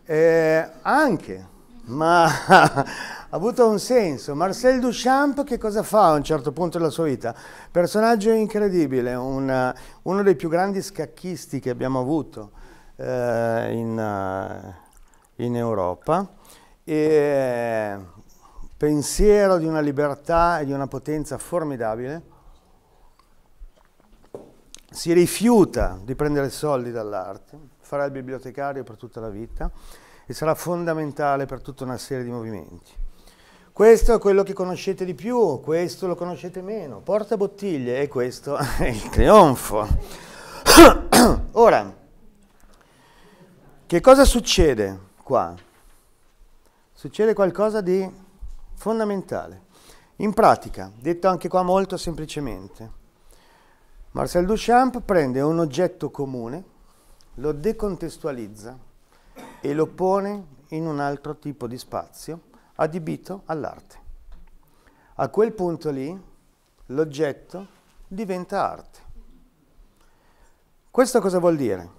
eh, anche, ma ha avuto un senso. Marcel Duchamp che cosa fa a un certo punto della sua vita? Personaggio incredibile, una, uno dei più grandi scacchisti che abbiamo avuto eh, in, eh, in, Europa. E, pensiero di una libertà e di una potenza formidabile, si rifiuta di prendere soldi dall'arte, farà il bibliotecario per tutta la vita e sarà fondamentale per tutta una serie di movimenti. Questo è quello che conoscete di più, questo lo conoscete meno. Porta bottiglie e questo è il trionfo. Ora, che cosa succede qua? Succede qualcosa di fondamentale. In pratica, detto anche qua molto semplicemente, Marcel Duchamp prende un oggetto comune, lo decontestualizza e lo pone in un altro tipo di spazio adibito all'arte. A quel punto lì l'oggetto diventa arte. Questo cosa vuol dire?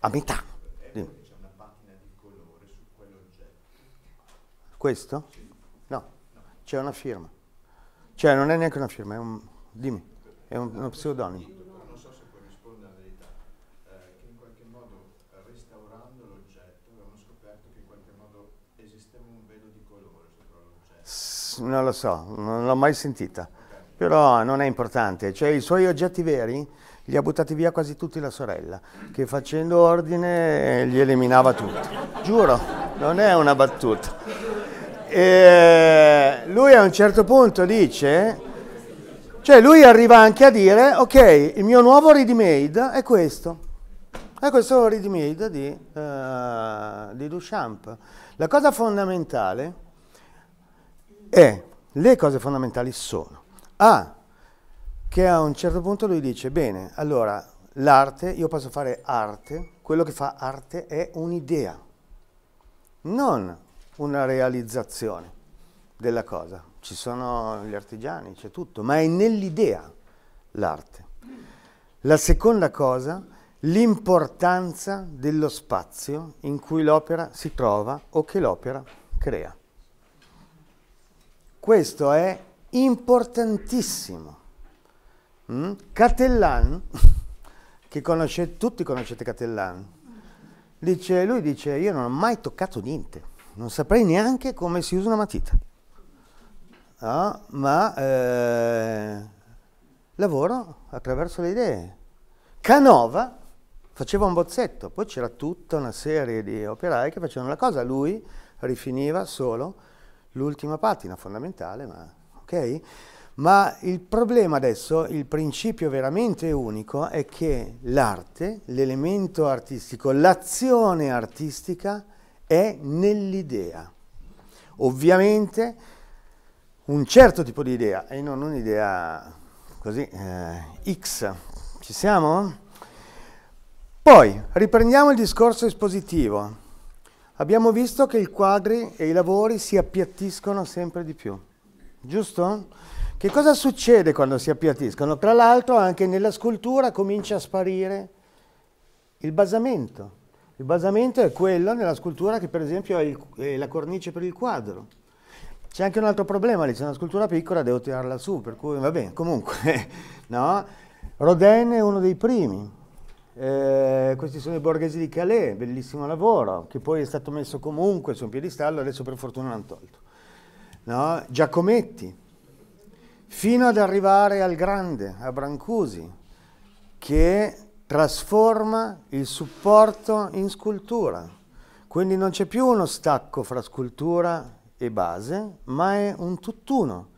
A metà. Questo? No, c'è una firma. Cioè non è neanche una firma, è un... dimmi, è un, uno pseudonimo. non lo so, non l'ho mai sentita, però non è importante. Cioè i suoi oggetti veri li ha buttati via quasi tutti la sorella, che facendo ordine eh, li eliminava tutti. Giuro, non è una battuta. E lui a un certo punto dice, cioè lui arriva anche a dire, ok, il mio nuovo ready-made è questo. è questo è ready-made di, uh, di Duchamp. La cosa fondamentale è, le cose fondamentali sono, A, che a un certo punto lui dice, bene, allora l'arte, io posso fare arte, quello che fa arte è un'idea, non una realizzazione della cosa. Ci sono gli artigiani, c'è tutto, ma è nell'idea l'arte. La seconda cosa, l'importanza dello spazio in cui l'opera si trova o che l'opera crea. Questo è importantissimo. Mm? Catellan, che conosce, tutti conoscete Catellan, dice, lui dice io non ho mai toccato niente non saprei neanche come si usa una matita, no? Ah, ma eh, lavoro attraverso le idee. Canova faceva un bozzetto, poi c'era tutta una serie di operai che facevano la cosa, lui rifiniva solo l'ultima patina fondamentale, ma, okay? ma il problema adesso, il principio veramente unico è che l'arte, l'elemento artistico, l'azione artistica, è nell'idea. Ovviamente un certo tipo di idea e non un'idea così eh, X. Ci siamo? Poi riprendiamo il discorso espositivo. Abbiamo visto che i quadri e i lavori si appiattiscono sempre di più, giusto? Che cosa succede quando si appiattiscono? Tra l'altro anche nella scultura comincia a sparire il basamento il basamento è quello nella scultura che per esempio è, il, è la cornice per il quadro. C'è anche un altro problema lì, c'è una scultura piccola, devo tirarla su, per cui va bene, comunque, no? Rodin è uno dei primi. Eh, questi sono i borghesi di Calais, bellissimo lavoro, che poi è stato messo comunque su un piedistallo, adesso per fortuna l'hanno tolto. No? Giacometti, fino ad arrivare al grande, a Brancusi, che trasforma il supporto in scultura. Quindi non c'è più uno stacco fra scultura e base, ma è un tutt'uno.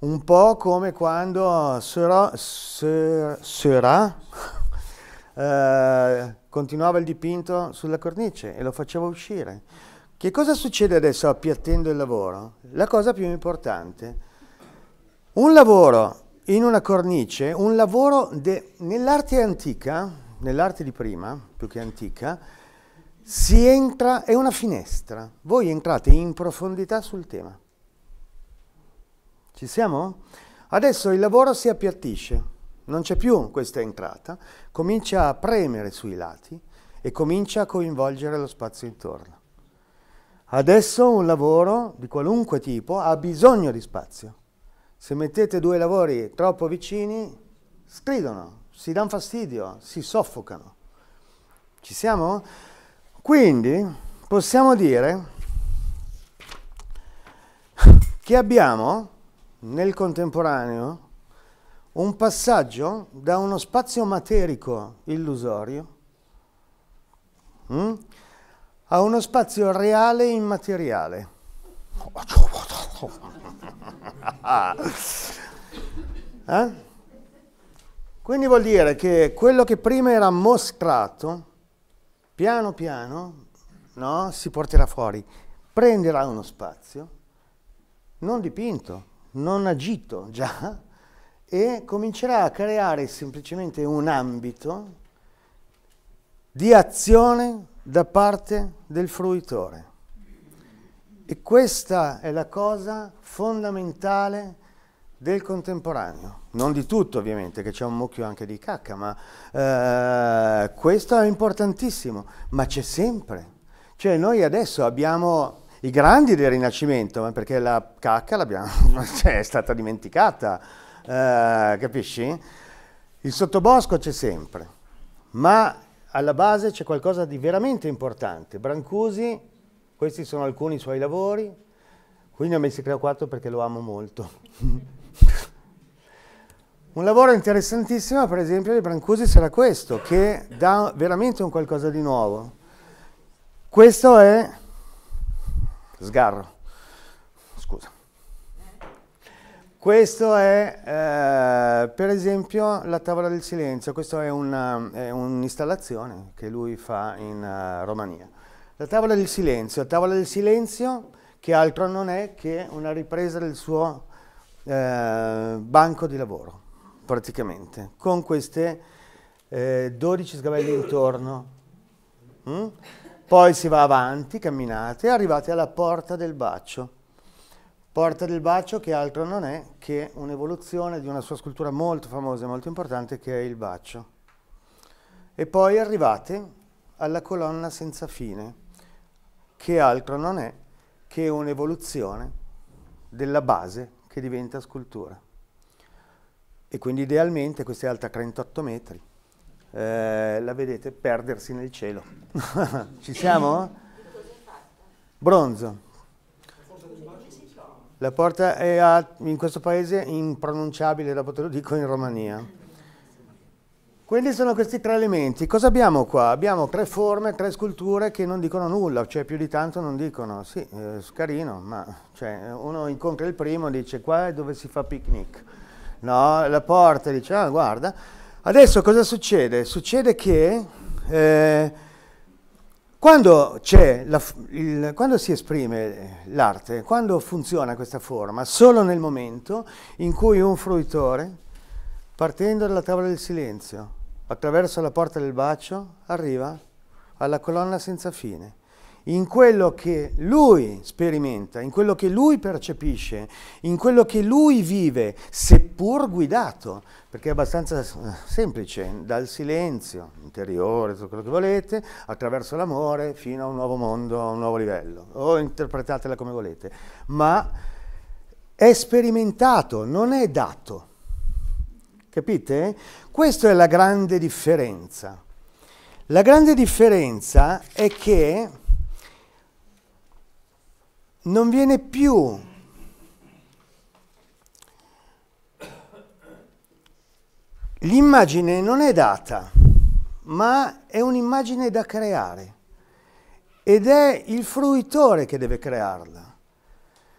Un po' come quando Seurat eh, continuava il dipinto sulla cornice e lo faceva uscire. Che cosa succede adesso appiattendo il lavoro? La cosa più importante. Un lavoro in una cornice un lavoro nell'arte antica, nell'arte di prima, più che antica, si entra, è una finestra, voi entrate in profondità sul tema. Ci siamo? Adesso il lavoro si appiattisce, non c'è più questa entrata, comincia a premere sui lati e comincia a coinvolgere lo spazio intorno. Adesso un lavoro di qualunque tipo ha bisogno di spazio. Se mettete due lavori troppo vicini, stridono, si danno fastidio, si soffocano. Ci siamo? Quindi possiamo dire che abbiamo nel contemporaneo un passaggio da uno spazio materico illusorio hm, a uno spazio reale immateriale. eh? Quindi vuol dire che quello che prima era mostrato, piano piano, no, si porterà fuori, prenderà uno spazio, non dipinto, non agito già, e comincerà a creare semplicemente un ambito di azione da parte del fruitore. E questa è la cosa fondamentale del contemporaneo. Non di tutto ovviamente, che c'è un mucchio anche di cacca, ma eh, questo è importantissimo, ma c'è sempre. Cioè noi adesso abbiamo i grandi del Rinascimento, ma perché la cacca cioè, è stata dimenticata, eh, capisci? Il sottobosco c'è sempre, ma alla base c'è qualcosa di veramente importante. Brancusi questi sono alcuni suoi lavori, qui ne ho messi 3 o 4 perché lo amo molto. un lavoro interessantissimo, per esempio, di Brancusi sarà questo, che dà veramente un qualcosa di nuovo. Questo è sgarro, scusa. Questo è, eh, per esempio, la tavola del silenzio. Questa è un'installazione un che lui fa in uh, Romania. La tavola del silenzio, la tavola del silenzio che altro non è che una ripresa del suo eh, banco di lavoro, praticamente, con queste eh, 12 sgabelle intorno. Mm? Poi si va avanti, camminate, arrivate alla porta del bacio. Porta del bacio che altro non è che un'evoluzione di una sua scultura molto famosa e molto importante che è il bacio. E poi arrivate alla colonna senza fine che altro non è che un'evoluzione della base che diventa scultura. E quindi idealmente questa è alta 38 metri, eh, la vedete perdersi nel cielo. Ci siamo? Bronzo. La porta è a, in questo paese impronunciabile, dopo te lo dico, in Romania. Quelli sono questi tre elementi. Cosa abbiamo qua? Abbiamo tre forme, tre sculture che non dicono nulla, cioè più di tanto non dicono. Sì, eh, carino, ma cioè, uno incontra il primo e dice qua è dove si fa picnic. No, la porta dice ah guarda. Adesso cosa succede? Succede che eh, quando, la, il, quando si esprime l'arte, quando funziona questa forma, solo nel momento in cui un fruitore, partendo dalla tavola del silenzio, attraverso la porta del bacio, arriva alla colonna senza fine. In quello che lui sperimenta, in quello che lui percepisce, in quello che lui vive, seppur guidato, perché è abbastanza semplice, dal silenzio interiore, tutto quello che volete, attraverso l'amore fino a un nuovo mondo, a un nuovo livello, o interpretatela come volete, ma è sperimentato, non è dato. Capite? Questa è la grande differenza. La grande differenza è che non viene più L'immagine non è data, ma è un'immagine da creare ed è il fruitore che deve crearla.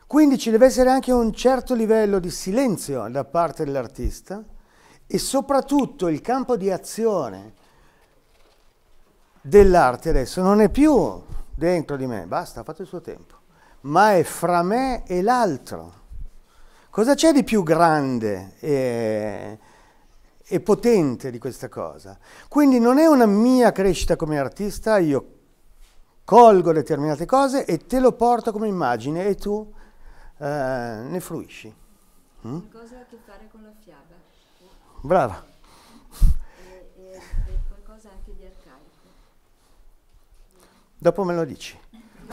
Quindi ci deve essere anche un certo livello di silenzio da parte dell'artista e soprattutto il campo di azione dell'arte adesso non è più dentro di me, basta, ha fatto il suo tempo, ma è fra me e l'altro. Cosa c'è di più grande e, e, potente di questa cosa? Quindi non è una mia crescita come artista, io colgo determinate cose e te lo porto come immagine e tu eh, ne fruisci. Mm? Cosa ha a che fare con la fiaba? Brava. E, qualcosa anche di arcaico. Dopo me lo dici.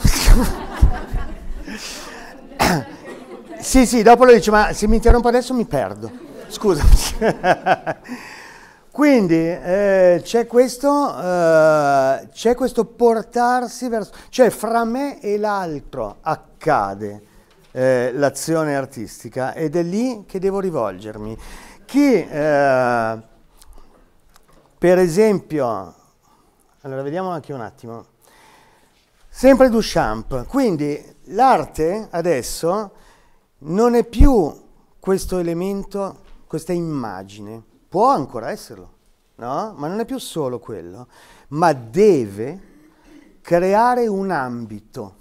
sì, sì, dopo lo dici, ma se mi interrompo adesso mi perdo. Scusami. Quindi eh, c'è questo, eh, c'è questo portarsi verso, cioè fra me e l'altro accade eh, l'azione artistica ed è lì che devo rivolgermi chi eh, per esempio, allora vediamo anche un attimo, sempre Duchamp, quindi l'arte adesso non è più questo elemento, questa immagine, può ancora esserlo, no? ma non è più solo quello, ma deve creare un ambito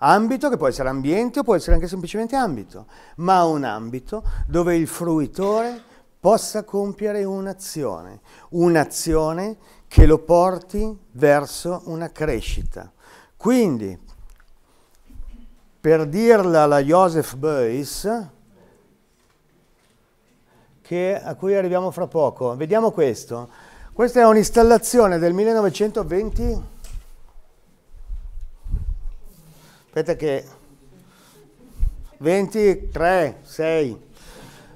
ambito che può essere ambiente o può essere anche semplicemente ambito, ma un ambito dove il fruitore possa compiere un'azione, un'azione che lo porti verso una crescita. Quindi, per dirla alla Joseph Beuys, che, a cui arriviamo fra poco, vediamo questo. Questa è un'installazione del 1920. Aspetta che... 23, 6.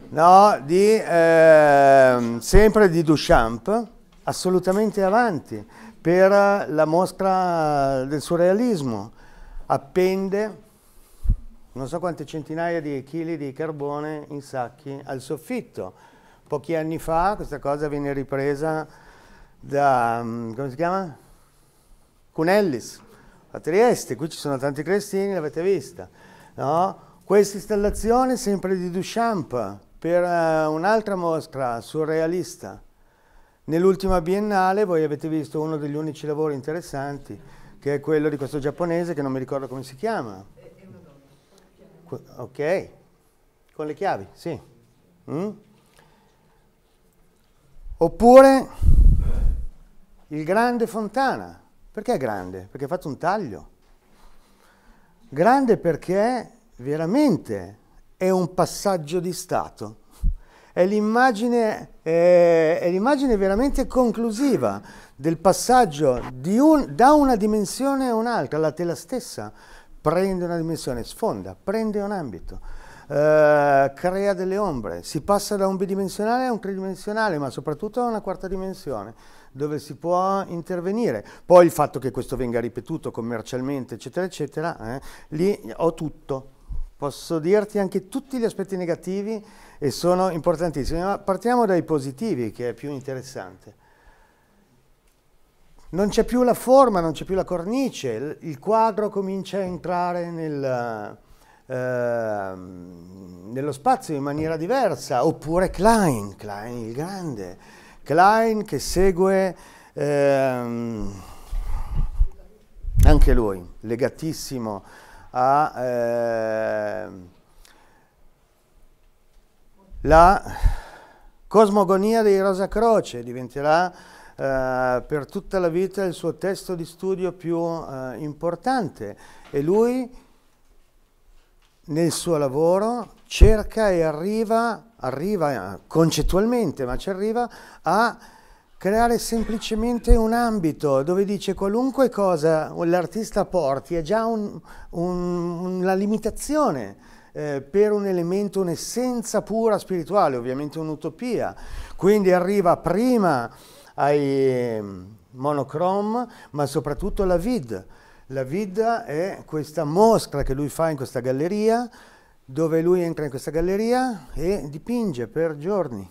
No, di, eh, sempre di Duchamp, assolutamente avanti, per la mostra del surrealismo. Appende non so quante centinaia di chili di carbone in sacchi al soffitto. Pochi anni fa questa cosa viene ripresa da, mm, come si chiama? Cunellis a Trieste, qui ci sono tanti cretini, l'avete vista, no? Questa installazione sempre di Duchamp per uh, un'altra mostra surrealista. Nell'ultima biennale voi avete visto uno degli unici lavori interessanti, che è quello di questo giapponese che non mi ricordo come si chiama. Ok, con le chiavi, sì. Mm? Oppure il grande Fontana perché è grande? Perché ha fatto un taglio. Grande perché veramente è un passaggio di stato. È l'immagine, è, è l'immagine veramente conclusiva del passaggio un, da una dimensione a un'altra. La tela stessa prende una dimensione, sfonda, prende un ambito. Uh, crea delle ombre, si passa da un bidimensionale a un tridimensionale, ma soprattutto a una quarta dimensione dove si può intervenire. Poi il fatto che questo venga ripetuto commercialmente, eccetera, eccetera, eh, lì ho tutto. Posso dirti anche tutti gli aspetti negativi e sono importantissimi, ma partiamo dai positivi che è più interessante. Non c'è più la forma, non c'è più la cornice, il quadro comincia a entrare nel, eh, nello spazio in maniera diversa, oppure Klein, Klein il grande, Klein che segue ehm, anche lui, legatissimo a ehm, la cosmogonia dei Rosa Croce, diventerà eh, per tutta la vita il suo testo di studio più eh, importante e lui nel suo lavoro cerca e arriva arriva eh, concettualmente, ma ci arriva a creare semplicemente un ambito dove dice qualunque cosa l'artista porti è già un, un, una limitazione eh, per un elemento, un'essenza pura spirituale, ovviamente un'utopia. Quindi arriva prima ai ehm, monochrome, ma soprattutto alla vid. La vid è questa mostra che lui fa in questa galleria, dove lui entra in questa galleria e dipinge per giorni,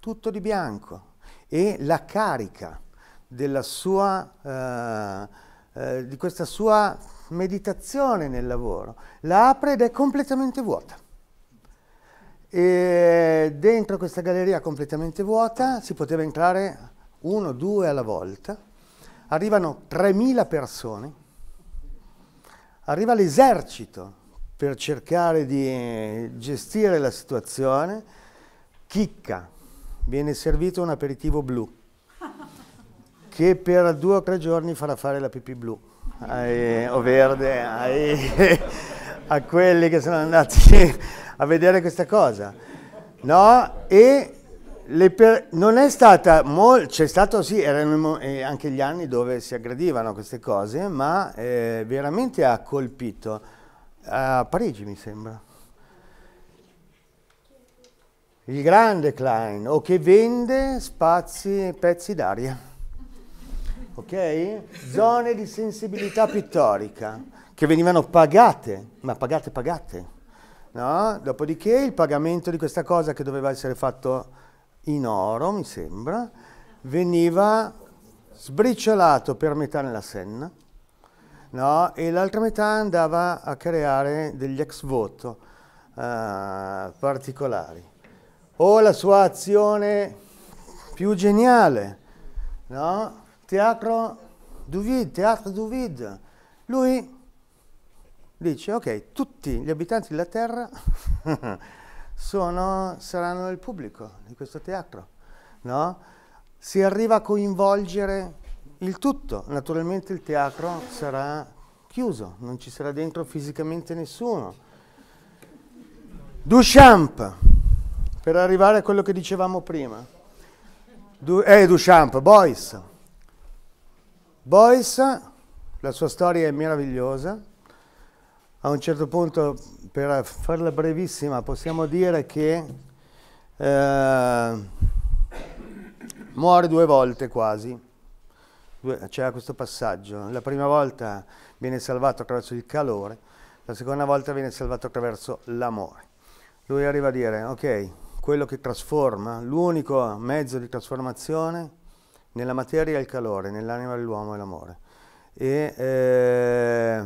tutto di bianco, e la carica sua, eh, eh, di questa sua meditazione nel lavoro, la apre ed è completamente vuota. E dentro questa galleria completamente vuota si poteva entrare uno, due alla volta, arrivano 3.000 persone, arriva l'esercito per cercare di eh, gestire la situazione. Chicca, viene servito un aperitivo blu che per due o tre giorni farà fare la pipì blu ai, o verde ai, a quelli che sono andati a vedere questa cosa. No? E per, non è stata molto, c'è stato sì, erano eh, anche gli anni dove si aggredivano queste cose, ma eh, veramente ha colpito a Parigi mi sembra. Il grande Klein, o che vende spazi e pezzi d'aria. Ok? Zone di sensibilità pittorica che venivano pagate, ma pagate pagate. No? Dopodiché il pagamento di questa cosa che doveva essere fatto in oro, mi sembra, veniva sbriciolato per metà nella Senna no? e l'altra metà andava a creare degli ex voto uh, particolari. O la sua azione più geniale, no? teatro Duvid, teatro Duvid. Lui dice, ok, tutti gli abitanti della Terra sono, saranno il pubblico di questo teatro. No? Si arriva a coinvolgere il tutto, naturalmente il teatro sarà chiuso, non ci sarà dentro fisicamente nessuno. Duchamp, per arrivare a quello che dicevamo prima. Du- eh, Duchamp, Boyce. Boyce, la sua storia è meravigliosa. A un certo punto, per farla brevissima, possiamo dire che eh, muore due volte quasi c'era questo passaggio, la prima volta viene salvato attraverso il calore, la seconda volta viene salvato attraverso l'amore. Lui arriva a dire, ok, quello che trasforma, l'unico mezzo di trasformazione nella materia è il calore, nell'anima dell'uomo è l'amore. E eh,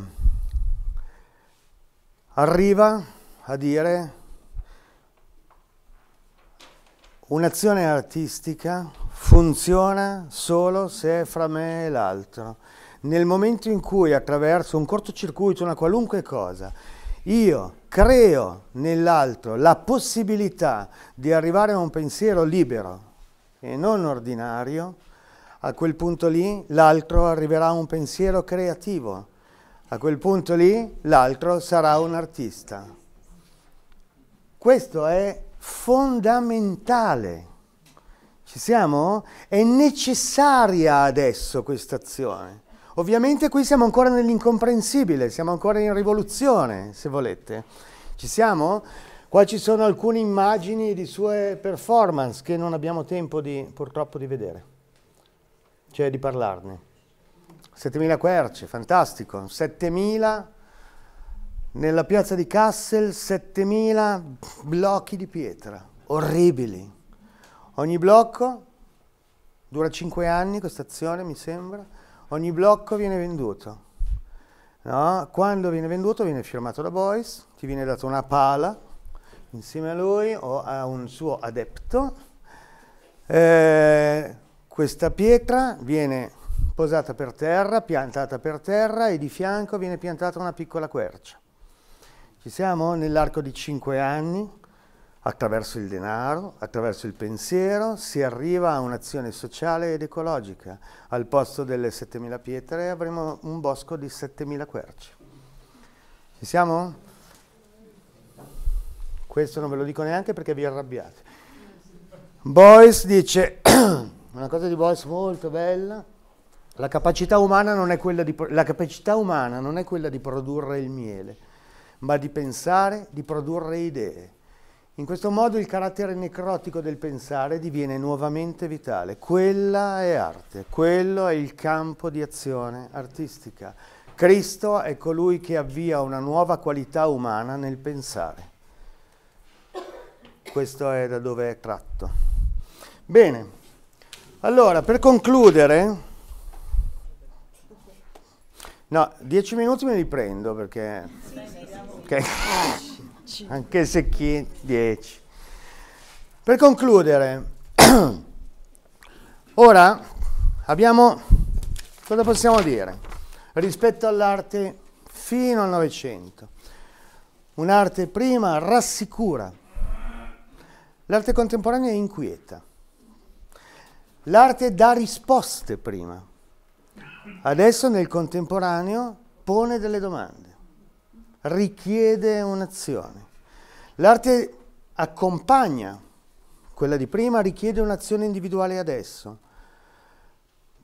arriva a dire Un'azione artistica funziona solo se è fra me e l'altro. Nel momento in cui attraverso un cortocircuito, una qualunque cosa, io creo nell'altro la possibilità di arrivare a un pensiero libero e non ordinario, a quel punto lì l'altro arriverà a un pensiero creativo, a quel punto lì l'altro sarà un artista. Questo è fondamentale. Ci siamo? È necessaria adesso questa azione. Ovviamente qui siamo ancora nell'incomprensibile, siamo ancora in rivoluzione, se volete. Ci siamo? Qua ci sono alcune immagini di sue performance che non abbiamo tempo di, purtroppo di vedere, cioè di parlarne. 7000 querce, fantastico, 7000 nella piazza di Kassel 7000 blocchi di pietra, orribili. Ogni blocco dura 5 anni questa azione, mi sembra. Ogni blocco viene venduto. No? Quando viene venduto viene firmato da Boyce, ti viene data una pala insieme a lui o a un suo adepto. Eh, questa pietra viene posata per terra, piantata per terra e di fianco viene piantata una piccola quercia. Ci siamo? Nell'arco di cinque anni, attraverso il denaro, attraverso il pensiero, si arriva a un'azione sociale ed ecologica. Al posto delle 7.000 pietre avremo un bosco di 7.000 querci. Ci siamo? Questo non ve lo dico neanche perché vi arrabbiate. Boyce dice una cosa di Boyce molto bella. La capacità umana non è quella di, di produrre il miele ma di pensare, di produrre idee. In questo modo il carattere necrotico del pensare diviene nuovamente vitale. Quella è arte, quello è il campo di azione artistica. Cristo è colui che avvia una nuova qualità umana nel pensare. Questo è da dove è tratto. Bene, allora per concludere... No, dieci minuti me li prendo perché... Sì, sì, sì ok? Anche se chi 10. Per concludere, ora abbiamo, cosa possiamo dire rispetto all'arte fino al Novecento? Un'arte prima rassicura, l'arte contemporanea inquieta, l'arte dà risposte prima, adesso nel contemporaneo pone delle domande richiede un'azione. L'arte accompagna quella di prima, richiede un'azione individuale adesso.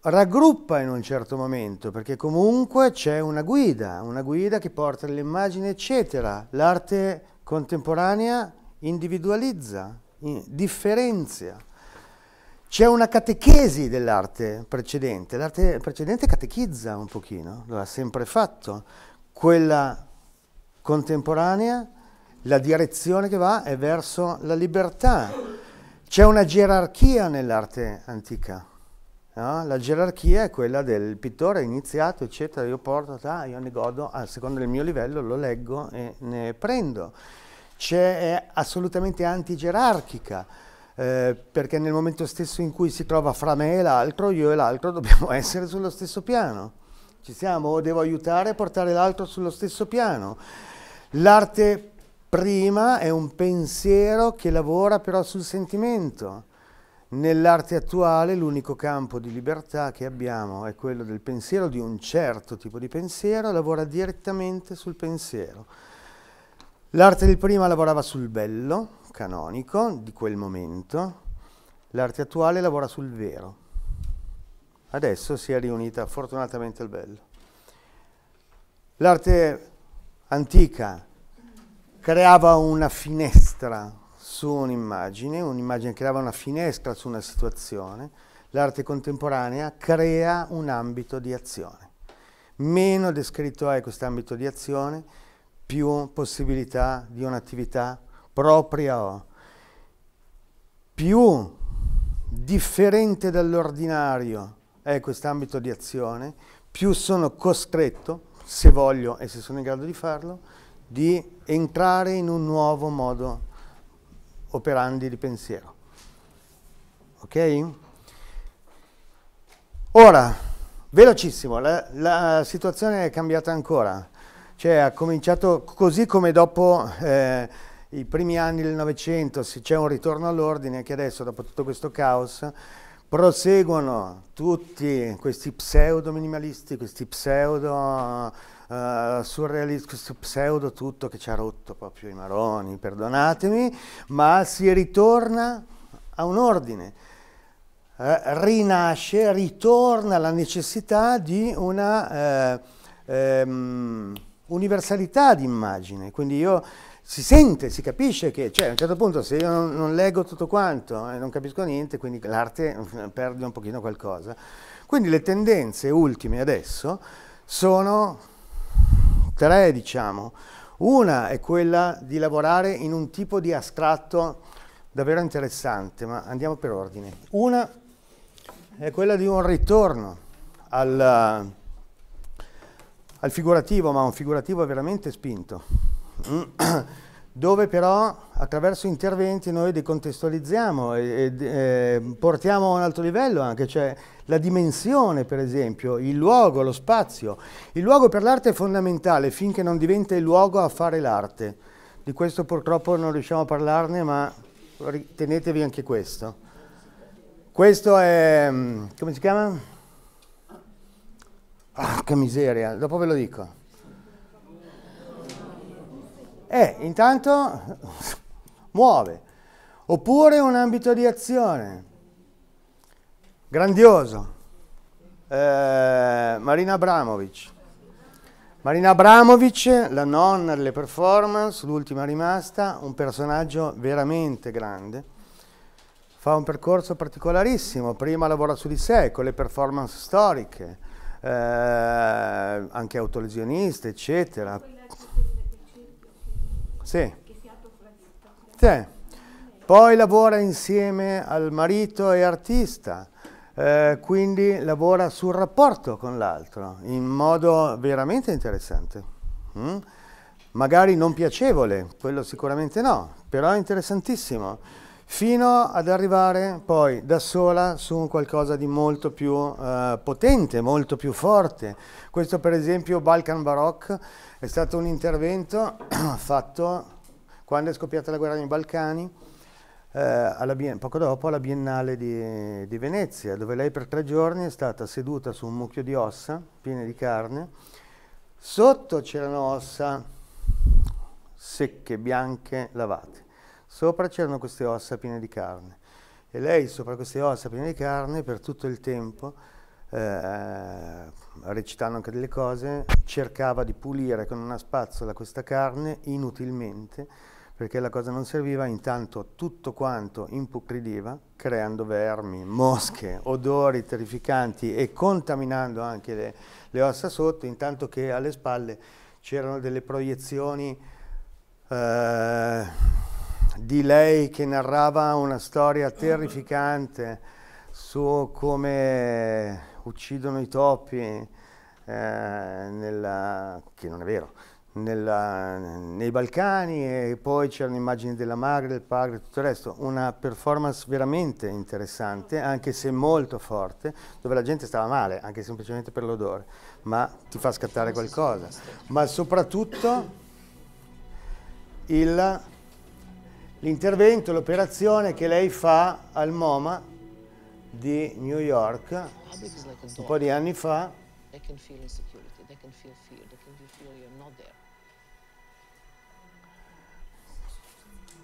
Raggruppa in un certo momento, perché comunque c'è una guida, una guida che porta le immagini, eccetera. L'arte contemporanea individualizza, differenzia. C'è una catechesi dell'arte precedente, l'arte precedente catechizza un pochino, lo ha sempre fatto, quella contemporanea la direzione che va è verso la libertà. C'è una gerarchia nell'arte antica. No? La gerarchia è quella del pittore iniziato, eccetera, io porto, ah, io ne godo, a ah, seconda del mio livello lo leggo e ne prendo. C'è, è assolutamente antigerarchica, eh, perché nel momento stesso in cui si trova fra me e l'altro, io e l'altro dobbiamo essere sullo stesso piano. Ci siamo, o devo aiutare a portare l'altro sullo stesso piano L'arte prima è un pensiero che lavora però sul sentimento. Nell'arte attuale l'unico campo di libertà che abbiamo è quello del pensiero, di un certo tipo di pensiero, lavora direttamente sul pensiero. L'arte del prima lavorava sul bello, canonico, di quel momento, l'arte attuale lavora sul vero. Adesso si è riunita fortunatamente al bello. L'arte antica creava una finestra su un'immagine, un'immagine creava una finestra su una situazione, l'arte contemporanea crea un ambito di azione. Meno descritto è quest'ambito di azione, più possibilità di un'attività propria o più differente dall'ordinario è quest'ambito di azione, più sono costretto, se voglio e se sono in grado di farlo, di entrare in un nuovo modo operandi di pensiero. Ok? Ora, velocissimo, la, la situazione è cambiata ancora. Cioè, ha cominciato così come dopo eh, i primi anni del Novecento c'è un ritorno all'ordine, anche adesso, dopo tutto questo caos, Proseguono tutti questi pseudo minimalisti, questi pseudo uh, surrealisti, questo pseudo tutto che ci ha rotto proprio i maroni, perdonatemi, ma si ritorna a un ordine. Uh, rinasce, ritorna la necessità di una uh, um, universalità di immagine. Quindi io si sente, si capisce che, cioè, a un certo punto se io non, non leggo tutto quanto e eh, non capisco niente, quindi l'arte perde un pochino qualcosa. Quindi le tendenze ultime adesso sono tre, diciamo. Una è quella di lavorare in un tipo di astratto davvero interessante, ma andiamo per ordine. Una è quella di un ritorno al, al figurativo, ma un figurativo veramente spinto Mm. dove però attraverso interventi noi decontestualizziamo e, e eh, portiamo a un altro livello anche, cioè la dimensione per esempio, il luogo, lo spazio. Il luogo per l'arte è fondamentale finché non diventa il luogo a fare l'arte. Di questo purtroppo non riusciamo a parlarne, ma tenetevi anche questo. Questo è, mm, come si chiama? Ah, che miseria, dopo ve lo dico. Eh, intanto muove. Oppure un ambito di azione, grandioso, eh, Marina Abramovic. Marina Abramovic, la nonna delle performance, l'ultima rimasta, un personaggio veramente grande. Fa un percorso particolarissimo, prima lavora su di sé con le performance storiche, eh, anche autolesioniste, eccetera. Sì. sì. Poi lavora insieme al marito e artista, eh, quindi lavora sul rapporto con l'altro in modo veramente interessante. Mm? Magari non piacevole, quello sicuramente no, però è interessantissimo, fino ad arrivare poi da sola su un qualcosa di molto più eh, potente, molto più forte. Questo per esempio Balkan Baroque è stato un intervento fatto quando è scoppiata la guerra nei Balcani, eh, poco dopo alla Biennale di, di, Venezia, dove lei per tre giorni è stata seduta su un mucchio di ossa piene di carne. Sotto c'erano ossa secche, bianche, lavate. Sopra c'erano queste ossa piene di carne. E lei sopra queste ossa piene di carne per tutto il tempo eh, recitando anche delle cose, cercava di pulire con una spazzola questa carne inutilmente perché la cosa non serviva, intanto tutto quanto impucridiva, creando vermi, mosche, odori terrificanti e contaminando anche le, le ossa sotto, intanto che alle spalle c'erano delle proiezioni eh, di lei che narrava una storia terrificante su come uccidono i topi, eh, nella, che non è vero, nella, nei Balcani e poi c'erano immagini della madre, del padre e tutto il resto. Una performance veramente interessante, anche se molto forte, dove la gente stava male, anche semplicemente per l'odore, ma ti fa scattare qualcosa. Ma soprattutto l'intervento, l'operazione che lei fa al MoMA di New York un po' di anni fa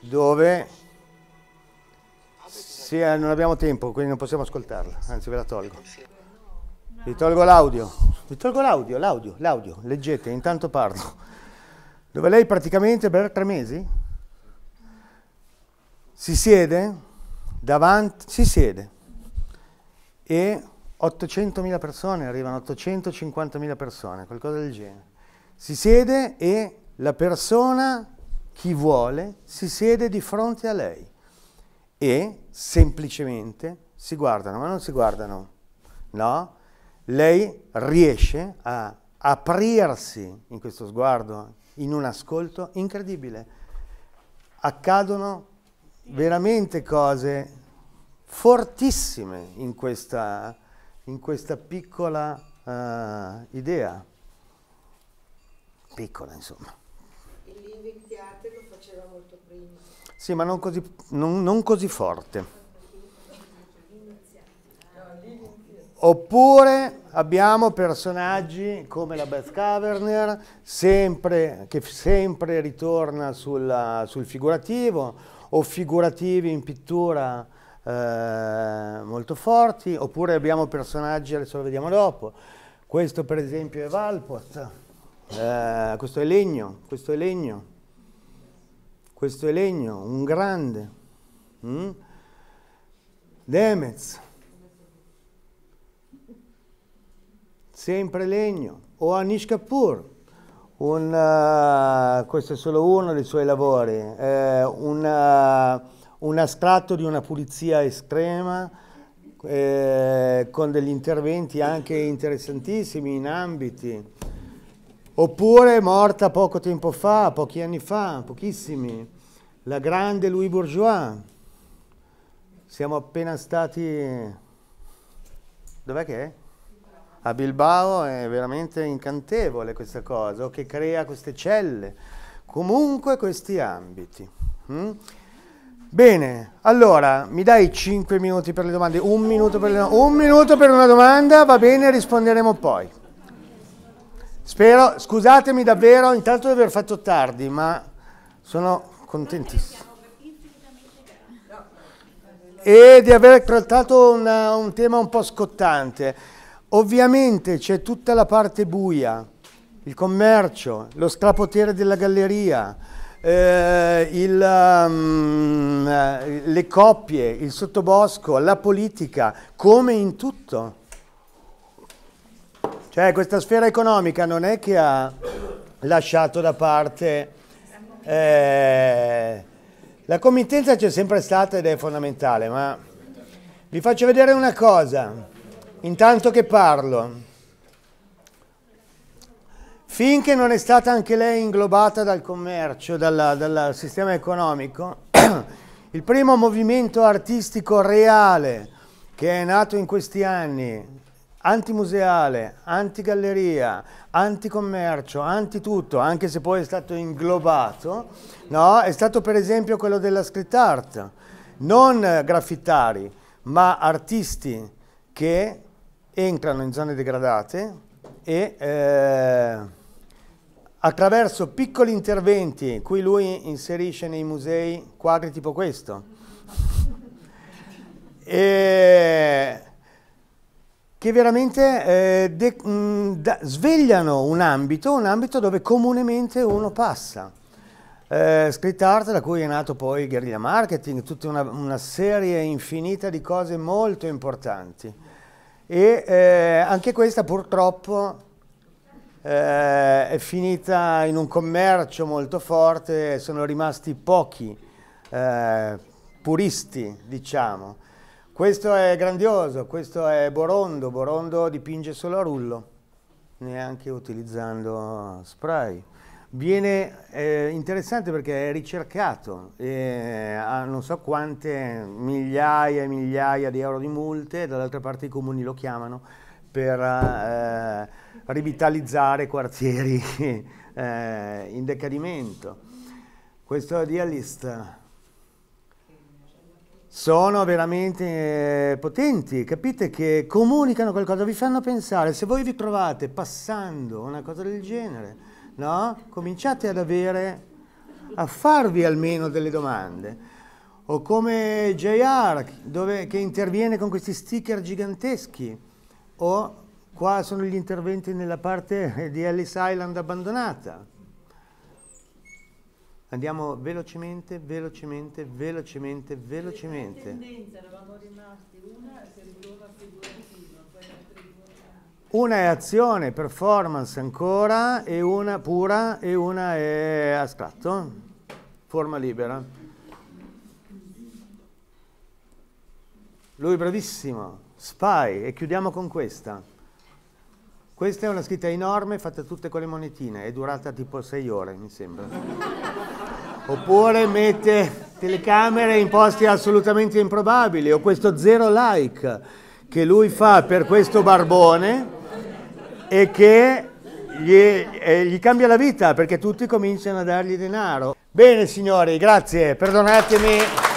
dove sì, eh, non abbiamo tempo, quindi non possiamo ascoltarla, anzi ve la tolgo. Vi tolgo l'audio, vi tolgo l'audio, l'audio, l'audio, leggete, intanto parlo. Dove lei praticamente per tre mesi si siede davanti, si siede e 800.000 persone, arrivano 850.000 persone, qualcosa del genere. Si siede e la persona, chi vuole, si siede di fronte a lei e semplicemente si guardano, ma non si guardano, no? Lei riesce a aprirsi in questo sguardo, in un ascolto incredibile. Accadono veramente cose fortissime in questa in questa piccola uh, idea, piccola insomma. Il l'invecchiate lo faceva molto prima. Sì, ma non così, non, non così forte. Oppure abbiamo personaggi come la Beth Caverner, sempre, che sempre ritorna sulla, sul figurativo, o figurativi in pittura eh, molto forti, oppure abbiamo personaggi, adesso lo vediamo dopo. Questo per esempio è Valpot, eh, questo è Legno, questo è Legno, questo è Legno, un grande. Mm? Demez, sempre Legno, o Anish Kapoor, un, uh, questo è solo uno dei suoi lavori, eh, una, eh, un astratto di una pulizia estrema, eh, con degli interventi anche interessantissimi in ambiti. Oppure morta poco tempo fa, pochi anni fa, pochissimi, la grande Louis Bourgeois. Siamo appena stati... Dov'è che è? A Bilbao è veramente incantevole questa cosa, che crea queste celle, comunque questi ambiti. Mm? Bene, allora mi dai 5 minuti per le domande, un minuto per, le, un minuto per una domanda, va bene, risponderemo poi. Spero, scusatemi davvero, intanto di aver fatto tardi, ma sono contentissimo. E di aver trattato una, un tema un po' scottante. Ovviamente c'è tutta la parte buia, il commercio, lo strapotere della galleria, eh, il, um, eh, le coppie, il sottobosco, la politica, come in tutto. Cioè questa sfera economica non è che ha lasciato da parte... Eh, la committenza c'è sempre stata ed è fondamentale, ma vi faccio vedere una cosa, intanto che parlo finché non è stata anche lei inglobata dal commercio, dalla, dal sistema economico, il primo movimento artistico reale che è nato in questi anni, antimuseale, antigalleria, anticommercio, antitutto, anche se poi è stato inglobato, no? è stato per esempio quello della street art, non graffittari, ma artisti che entrano in zone degradate e... Eh, attraverso piccoli interventi in cui lui inserisce nei musei quadri tipo questo, e, che veramente eh, de, mh, mm, da, svegliano un ambito, un ambito dove comunemente uno passa. Eh, street art, da cui è nato poi guerriglia marketing, tutta una, una, serie infinita di cose molto importanti. E eh, anche questa purtroppo eh, è finita in un commercio molto forte, sono rimasti pochi eh, puristi, diciamo. Questo è grandioso, questo è Borondo, Borondo dipinge solo a rullo, neanche utilizzando spray. Viene eh, interessante perché è ricercato, eh, ha non so quante migliaia e migliaia di euro di multe, dall'altra parte i comuni lo chiamano per... Eh, rivitalizzare quartieri eh, in decadimento. Questo è sono veramente eh, potenti, capite che comunicano qualcosa, vi fanno pensare, se voi vi trovate passando una cosa del genere, no? cominciate ad avere, a farvi almeno delle domande. O come JR dove, che interviene con questi sticker giganteschi, o Qua sono gli interventi nella parte eh, di Ellis Island abbandonata. Andiamo velocemente, velocemente, velocemente, velocemente. In tendenza eravamo rimasti una che ritorna figurativa, poi una è azione, performance ancora, e una pura e una è astratto, forma libera. Lui bravissimo, spy, e chiudiamo con questa. Questa è una scritta enorme fatta tutte con le monetine, è durata tipo sei ore, mi sembra. Oppure mette telecamere in posti assolutamente improbabili, o questo zero like che lui fa per questo barbone e che gli, eh, gli cambia la vita perché tutti cominciano a dargli denaro. Bene signori, grazie, perdonatemi.